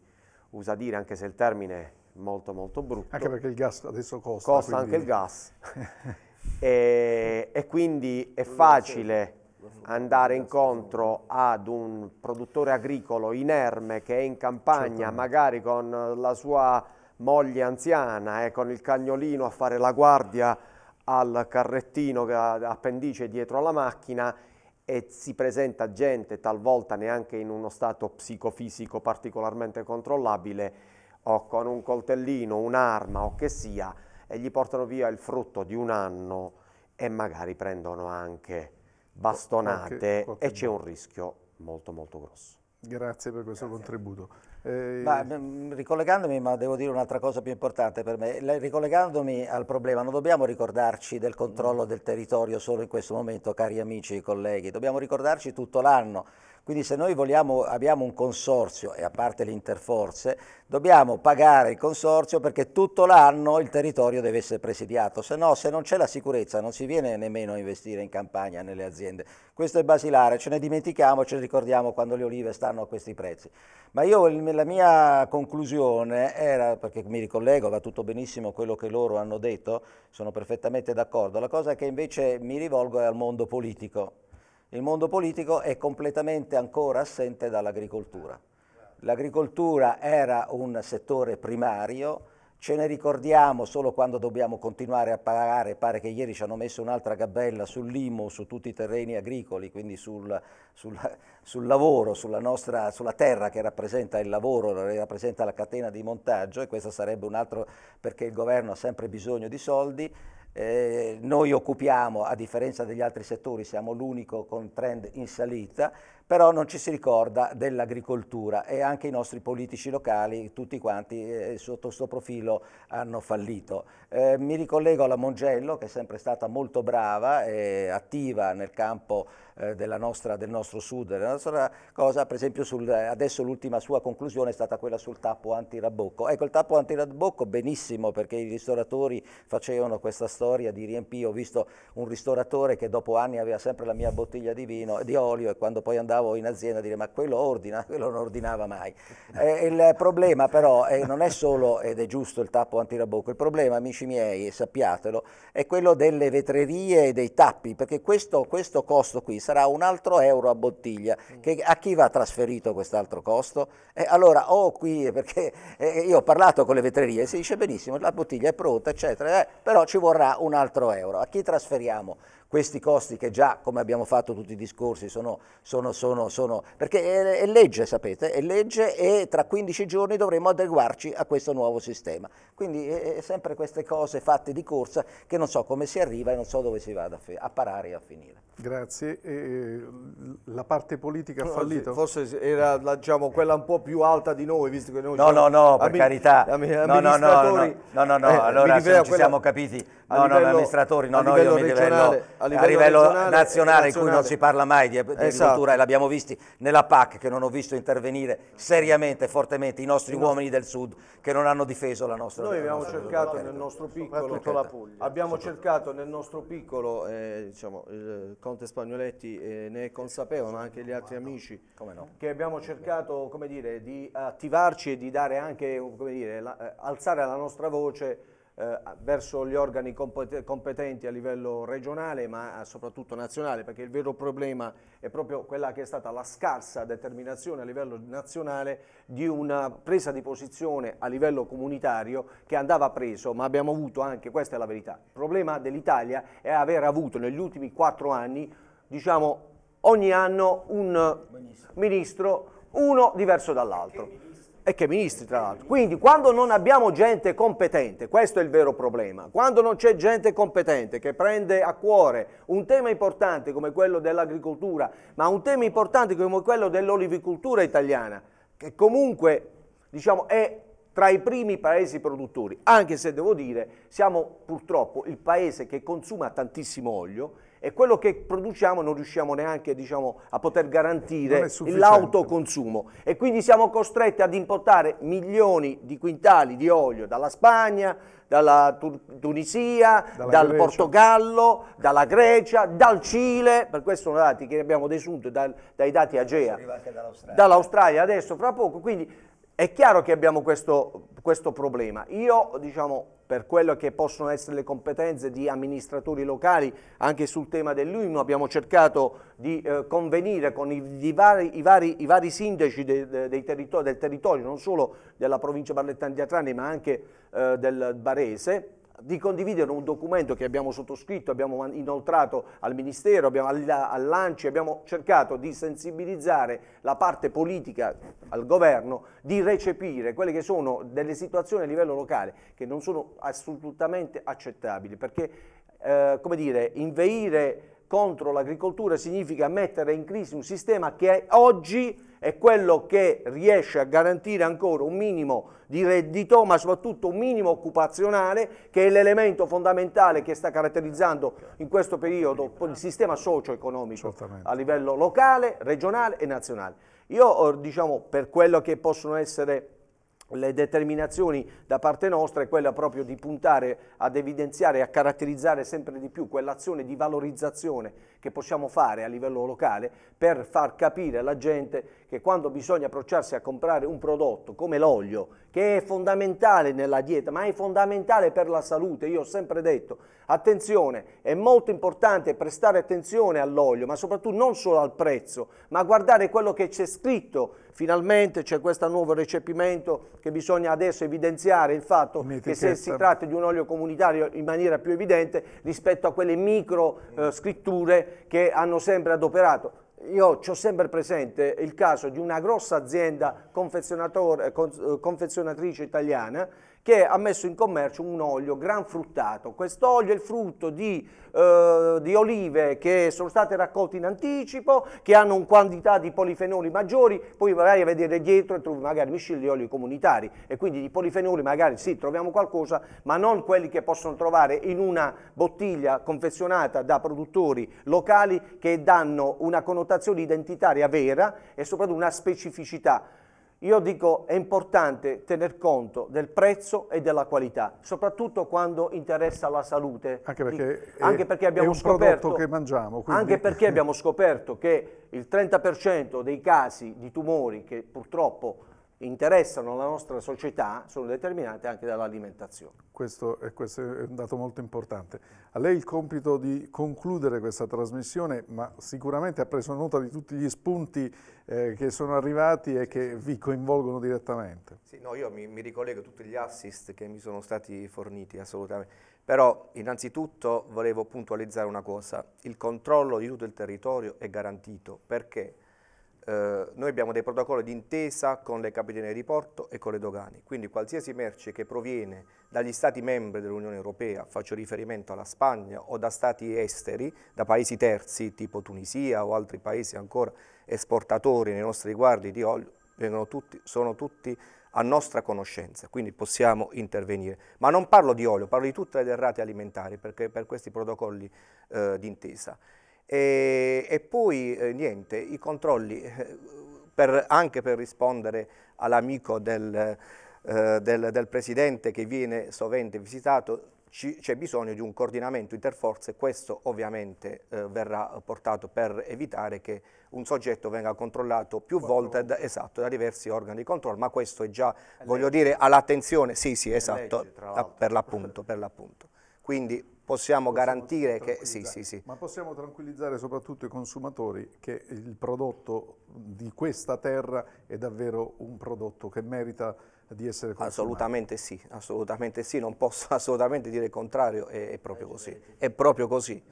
D: usa dire, anche se il termine molto molto brutto. Anche
A: perché il gas adesso costa. Costa quindi... anche il gas.
D: e, e quindi è facile andare incontro ad un produttore agricolo inerme che è in campagna, magari con la sua moglie anziana e eh, con il cagnolino a fare la guardia al carrettino che ha appendice dietro alla macchina e si presenta gente talvolta neanche in uno stato psicofisico particolarmente controllabile o con un coltellino, un'arma o che sia, e gli portano via il frutto di un anno e magari prendono anche bastonate qualche, qualche e c'è un rischio
A: molto molto grosso. Grazie per questo Grazie. contributo.
C: Eh... Ma, ehm, mm, ricollegandomi, ma devo dire un'altra cosa più importante per me, ricollegandomi al problema, non dobbiamo ricordarci del controllo del territorio solo in questo momento, cari amici e colleghi, dobbiamo ricordarci tutto l'anno quindi se noi vogliamo, abbiamo un consorzio, e a parte l'interforze, dobbiamo pagare il consorzio perché tutto l'anno il territorio deve essere presidiato, se no se non c'è la sicurezza non si viene nemmeno a investire in campagna nelle aziende. Questo è basilare, ce ne dimentichiamo, ce ne ricordiamo quando le olive stanno a questi prezzi. Ma io la mia conclusione era, perché mi ricollego, va tutto benissimo quello che loro hanno detto, sono perfettamente d'accordo, la cosa che invece mi rivolgo è al mondo politico il mondo politico è completamente ancora assente dall'agricoltura. L'agricoltura era un settore primario, ce ne ricordiamo solo quando dobbiamo continuare a pagare, pare che ieri ci hanno messo un'altra gabella sull'IMU, su tutti i terreni agricoli, quindi sul, sul, sul lavoro, sulla, nostra, sulla, terra che rappresenta il lavoro, rappresenta la catena di montaggio e questo sarebbe un altro perché il governo ha sempre bisogno di soldi, eh, noi occupiamo, a differenza degli altri settori, siamo l'unico con trend in salita, però non ci si ricorda dell'agricoltura e anche i nostri politici locali, tutti quanti eh, sotto questo profilo hanno fallito. Eh, mi ricollego alla Mongello che è sempre stata molto brava e attiva nel campo eh, della nostra, del nostro sud, della nostra cosa, per esempio sul, adesso l'ultima sua conclusione è stata quella sul tappo antirabocco. Ecco, il tappo antirabocco benissimo perché i ristoratori facevano questa storia di riempire, ho visto un ristoratore che dopo anni aveva sempre la mia bottiglia di vino, di olio e quando poi andavo in azienda a dire ma quello ordina, quello non ordinava mai. Eh, il problema però eh, non è solo, ed è giusto il tappo antirabocco, il problema amici miei, sappiatelo, è quello delle vetrerie e dei tappi, perché questo, questo costo qui sarà un altro euro a bottiglia. Mm. Che, a chi va trasferito quest'altro costo? Eh, allora, o oh, qui, eh, perché eh, eh, io ho parlato con le vetrerie, si dice benissimo, la bottiglia è pronta, eccetera, eh, però ci vorrà un altro euro. A chi trasferiamo? questi costi che già, come abbiamo fatto tutti i discorsi, sono, sono, sono, sono perché è, è, legge, sapete, è legge e tra 15 giorni dovremo adeguarci a questo nuovo sistema. Quindi è, sempre queste cose fatte di corsa che non so come si arriva e non so dove si vada a parare e a finire.
B: Grazie. E la parte politica ha fallito? Forse era diciamo, quella un po' più alta di noi, visto che noi no, siamo... No, no, no, per carità. No, no, no, no, no, no, no, eh, allora ci siamo capiti no, livello, non amministratori, no, a livello,
C: io regionale, livello, a livello, a livello nazionale, nazionale in cui non si parla mai di, di esatto. agricoltura e l'abbiamo visto nella PAC che non ho visto intervenire seriamente, fortemente i nostri no. uomini del sud che non hanno difeso la nostra Noi abbiamo cercato nel nostro piccolo,
B: abbiamo cercato nel nostro piccolo, eh, diciamo, il Conte Spagnoletti eh, ne è consapevole, ma anche gli altri amici, no? che abbiamo cercato come dire, di attivarci e di dare anche, come dire, la, eh, alzare la nostra voce eh, verso gli organi competenti a livello regionale ma soprattutto nazionale perché il vero problema è proprio quella che è stata la scarsa determinazione a livello nazionale di una presa di posizione a livello comunitario che andava preso ma abbiamo avuto anche, questa è la verità, il problema dell'Italia è aver avuto negli ultimi quattro anni diciamo ogni anno un Benissimo. ministro uno diverso dall'altro e che ministri tra l'altro. Quindi quando non abbiamo gente competente, questo è il vero problema, quando non c'è gente competente che prende a cuore un tema importante come quello dell'agricoltura, ma un tema importante come quello dell'olivicoltura italiana, che comunque diciamo, è tra i primi paesi produttori, anche se devo dire siamo purtroppo il paese che consuma tantissimo olio e quello che produciamo non riusciamo neanche diciamo, a poter garantire l'autoconsumo e quindi siamo costretti ad importare milioni di quintali di olio dalla Spagna, dalla Tunisia, dalla dal Grecia. Portogallo, dalla Grecia, dal Cile, per questo sono dati che abbiamo desunto dal, dai dati AGEA,
C: dall'Australia
B: dall adesso fra poco, quindi è chiaro che abbiamo questo, questo problema. Io diciamo, per quello che possono essere le competenze di amministratori locali anche sul tema dell'UIMO, abbiamo cercato di eh, convenire con i, vari, i vari, i vari sindaci de, de, territori, del territorio, non solo della provincia barlettana di Atrani ma anche eh, del Barese, di condividere un documento che abbiamo sottoscritto, abbiamo inoltrato al Ministero, abbiamo, all'Anci, abbiamo cercato di sensibilizzare la parte politica al governo di recepire quelle che sono delle situazioni a livello locale che non sono assolutamente accettabili perché eh, come dire, inveire contro l'agricoltura significa mettere in crisi un sistema che oggi è quello che riesce a garantire ancora un minimo di reddito, ma soprattutto un minimo occupazionale che è l'elemento fondamentale che sta caratterizzando in questo periodo il eh. sistema socio-economico a livello locale, regionale e nazionale. Io oh, diciamo per quello che possono essere le determinazioni da parte nostra è quella proprio di puntare ad evidenziare e a caratterizzare sempre di più quell'azione di valorizzazione che possiamo fare a livello locale per far capire alla gente che quando bisogna approcciarsi a comprare un prodotto come l'olio, che è fondamentale nella dieta, ma è fondamentale per la salute, io ho sempre detto, attenzione, è molto importante prestare attenzione all'olio, ma soprattutto non solo al prezzo, ma guardare quello che c'è scritto, finalmente c'è questo nuovo recepimento che bisogna adesso evidenziare il fatto che se si tratta di un olio comunitario in maniera più evidente rispetto a quelle micro eh, scritture che hanno sempre adoperato. Io ho sempre presente il caso di una grossa azienda eh, eh, confezionatrice italiana che ha messo in commercio un olio gran fruttato. Quest'olio è il frutto di, eh, di, olive che sono state raccolte in anticipo, che hanno un quantità di polifenoli maggiori, poi magari a vedere dietro e trovi magari miscele di olio comunitari e quindi di polifenoli magari sì, troviamo qualcosa, ma non quelli che possono trovare in una bottiglia confezionata da produttori locali che danno una connotazione identitaria vera e soprattutto una specificità io dico è importante tener conto del prezzo e della qualità, soprattutto quando interessa la salute. Anche perché, Di, è, perché abbiamo scoperto, che
A: mangiamo. Quindi... Anche
B: perché abbiamo scoperto che il 30% dei casi di tumori che purtroppo interessano la nostra società sono determinate anche dall'alimentazione.
A: Questo, questo, è un dato molto importante. A lei il compito di concludere questa trasmissione, ma sicuramente ha preso nota di tutti gli spunti eh, che sono arrivati e che vi coinvolgono direttamente.
G: Sì, no, io mi, mi ricollego a tutti gli assist che mi sono stati forniti, assolutamente. Però innanzitutto volevo puntualizzare una cosa, il controllo di tutto il territorio è garantito perché eh, noi abbiamo dei protocolli d'intesa con le capitanerie di porto e con le dogane, quindi qualsiasi merce che proviene dagli stati membri dell'Unione Europea, faccio riferimento alla Spagna o da stati esteri, da paesi terzi tipo Tunisia o altri paesi ancora esportatori nei nostri riguardi di olio, tutti, sono tutti a nostra conoscenza, quindi possiamo intervenire. Ma non parlo di olio, parlo di tutte le derrate alimentari perché per questi protocolli eh, d'intesa. E, e poi eh, niente, i controlli, eh, per, anche per rispondere all'amico del, eh, del, del Presidente che viene sovente visitato, c'è bisogno di un coordinamento interforze, questo ovviamente eh, verrà portato per evitare che un soggetto venga controllato più volte da, esatto, da diversi organi di controllo, ma questo è già, è voglio legge. dire, all'attenzione, sì sì, esatto, legge, per l'appunto. Quindi possiamo, possiamo garantire che... Sì, sì, sì.
A: Ma possiamo tranquillizzare soprattutto i consumatori che il prodotto di questa terra è davvero un prodotto che merita di essere consumato. Assolutamente
G: sì, assolutamente sì, non posso assolutamente dire il contrario, è, è proprio così, è proprio così.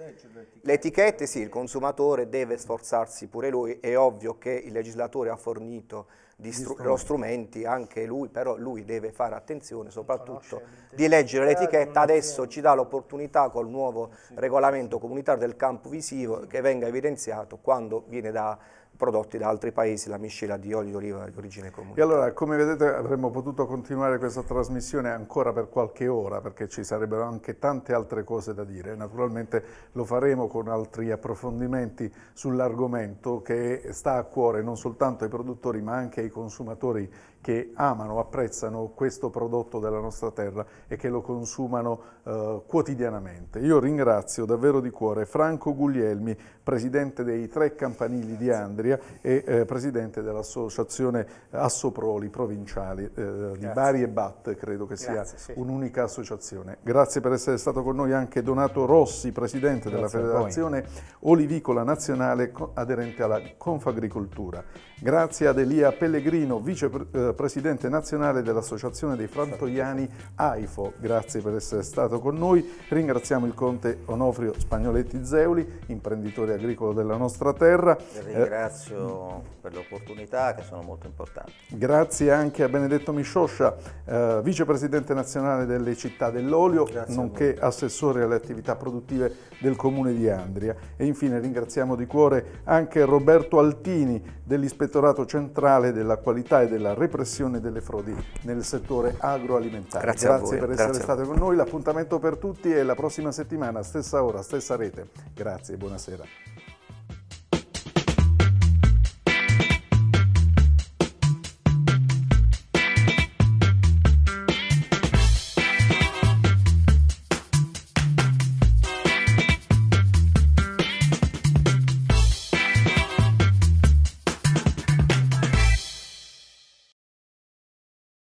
G: Le etichette sì, il consumatore deve sforzarsi pure lui, è ovvio che il legislatore ha fornito di str strumenti. strumenti. anche lui, però lui deve fare attenzione soprattutto di leggere l'etichetta, eh, adesso ci dà l'opportunità col nuovo sì. regolamento comunitario del campo visivo che venga evidenziato quando viene da prodotti da altri paesi, la miscela di olio d'oliva di origine comune.
A: E allora, come vedete, avremmo potuto continuare questa trasmissione ancora per qualche ora, perché ci sarebbero anche tante altre cose da dire. Naturalmente lo faremo con altri approfondimenti sull'argomento che sta a cuore non soltanto ai produttori, ma anche ai consumatori che amano, apprezzano questo prodotto della nostra terra e che lo consumano eh, quotidianamente. Io ringrazio davvero di cuore Franco Guglielmi, presidente dei Tre Campanili di Andria e eh, presidente dell'associazione Assoproli Provinciali eh, di Bari e Bat, credo che sia sì. un'unica associazione. Grazie per essere stato con noi anche Donato Rossi, presidente Grazie della Federazione Olivicola Nazionale aderente alla Confagricoltura. Grazie ad Elia Pellegrino, vicepresidente nazionale dell'Associazione dei Frantoiani AIFO. Grazie per essere stato con noi. Ringraziamo il conte Onofrio Spagnoletti Zeuli, imprenditore agricolo della nostra terra. Ringrazio
C: eh, per opportunità che sono molto importanti.
A: Grazie anche a Benedetto Miscioscia, eh, vicepresidente nazionale delle città dell'olio, nonché assessore alle attività produttive del comune di Andria. E infine ringraziamo di cuore anche Roberto Altini dell'ispettore dell'Ispettorato Centrale della Qualità e della Repressione delle Frodi nel settore agroalimentare. Grazie, Grazie per essere Grazie. stato con noi, l'appuntamento per tutti è la prossima settimana, stessa ora, stessa rete. Grazie e buonasera.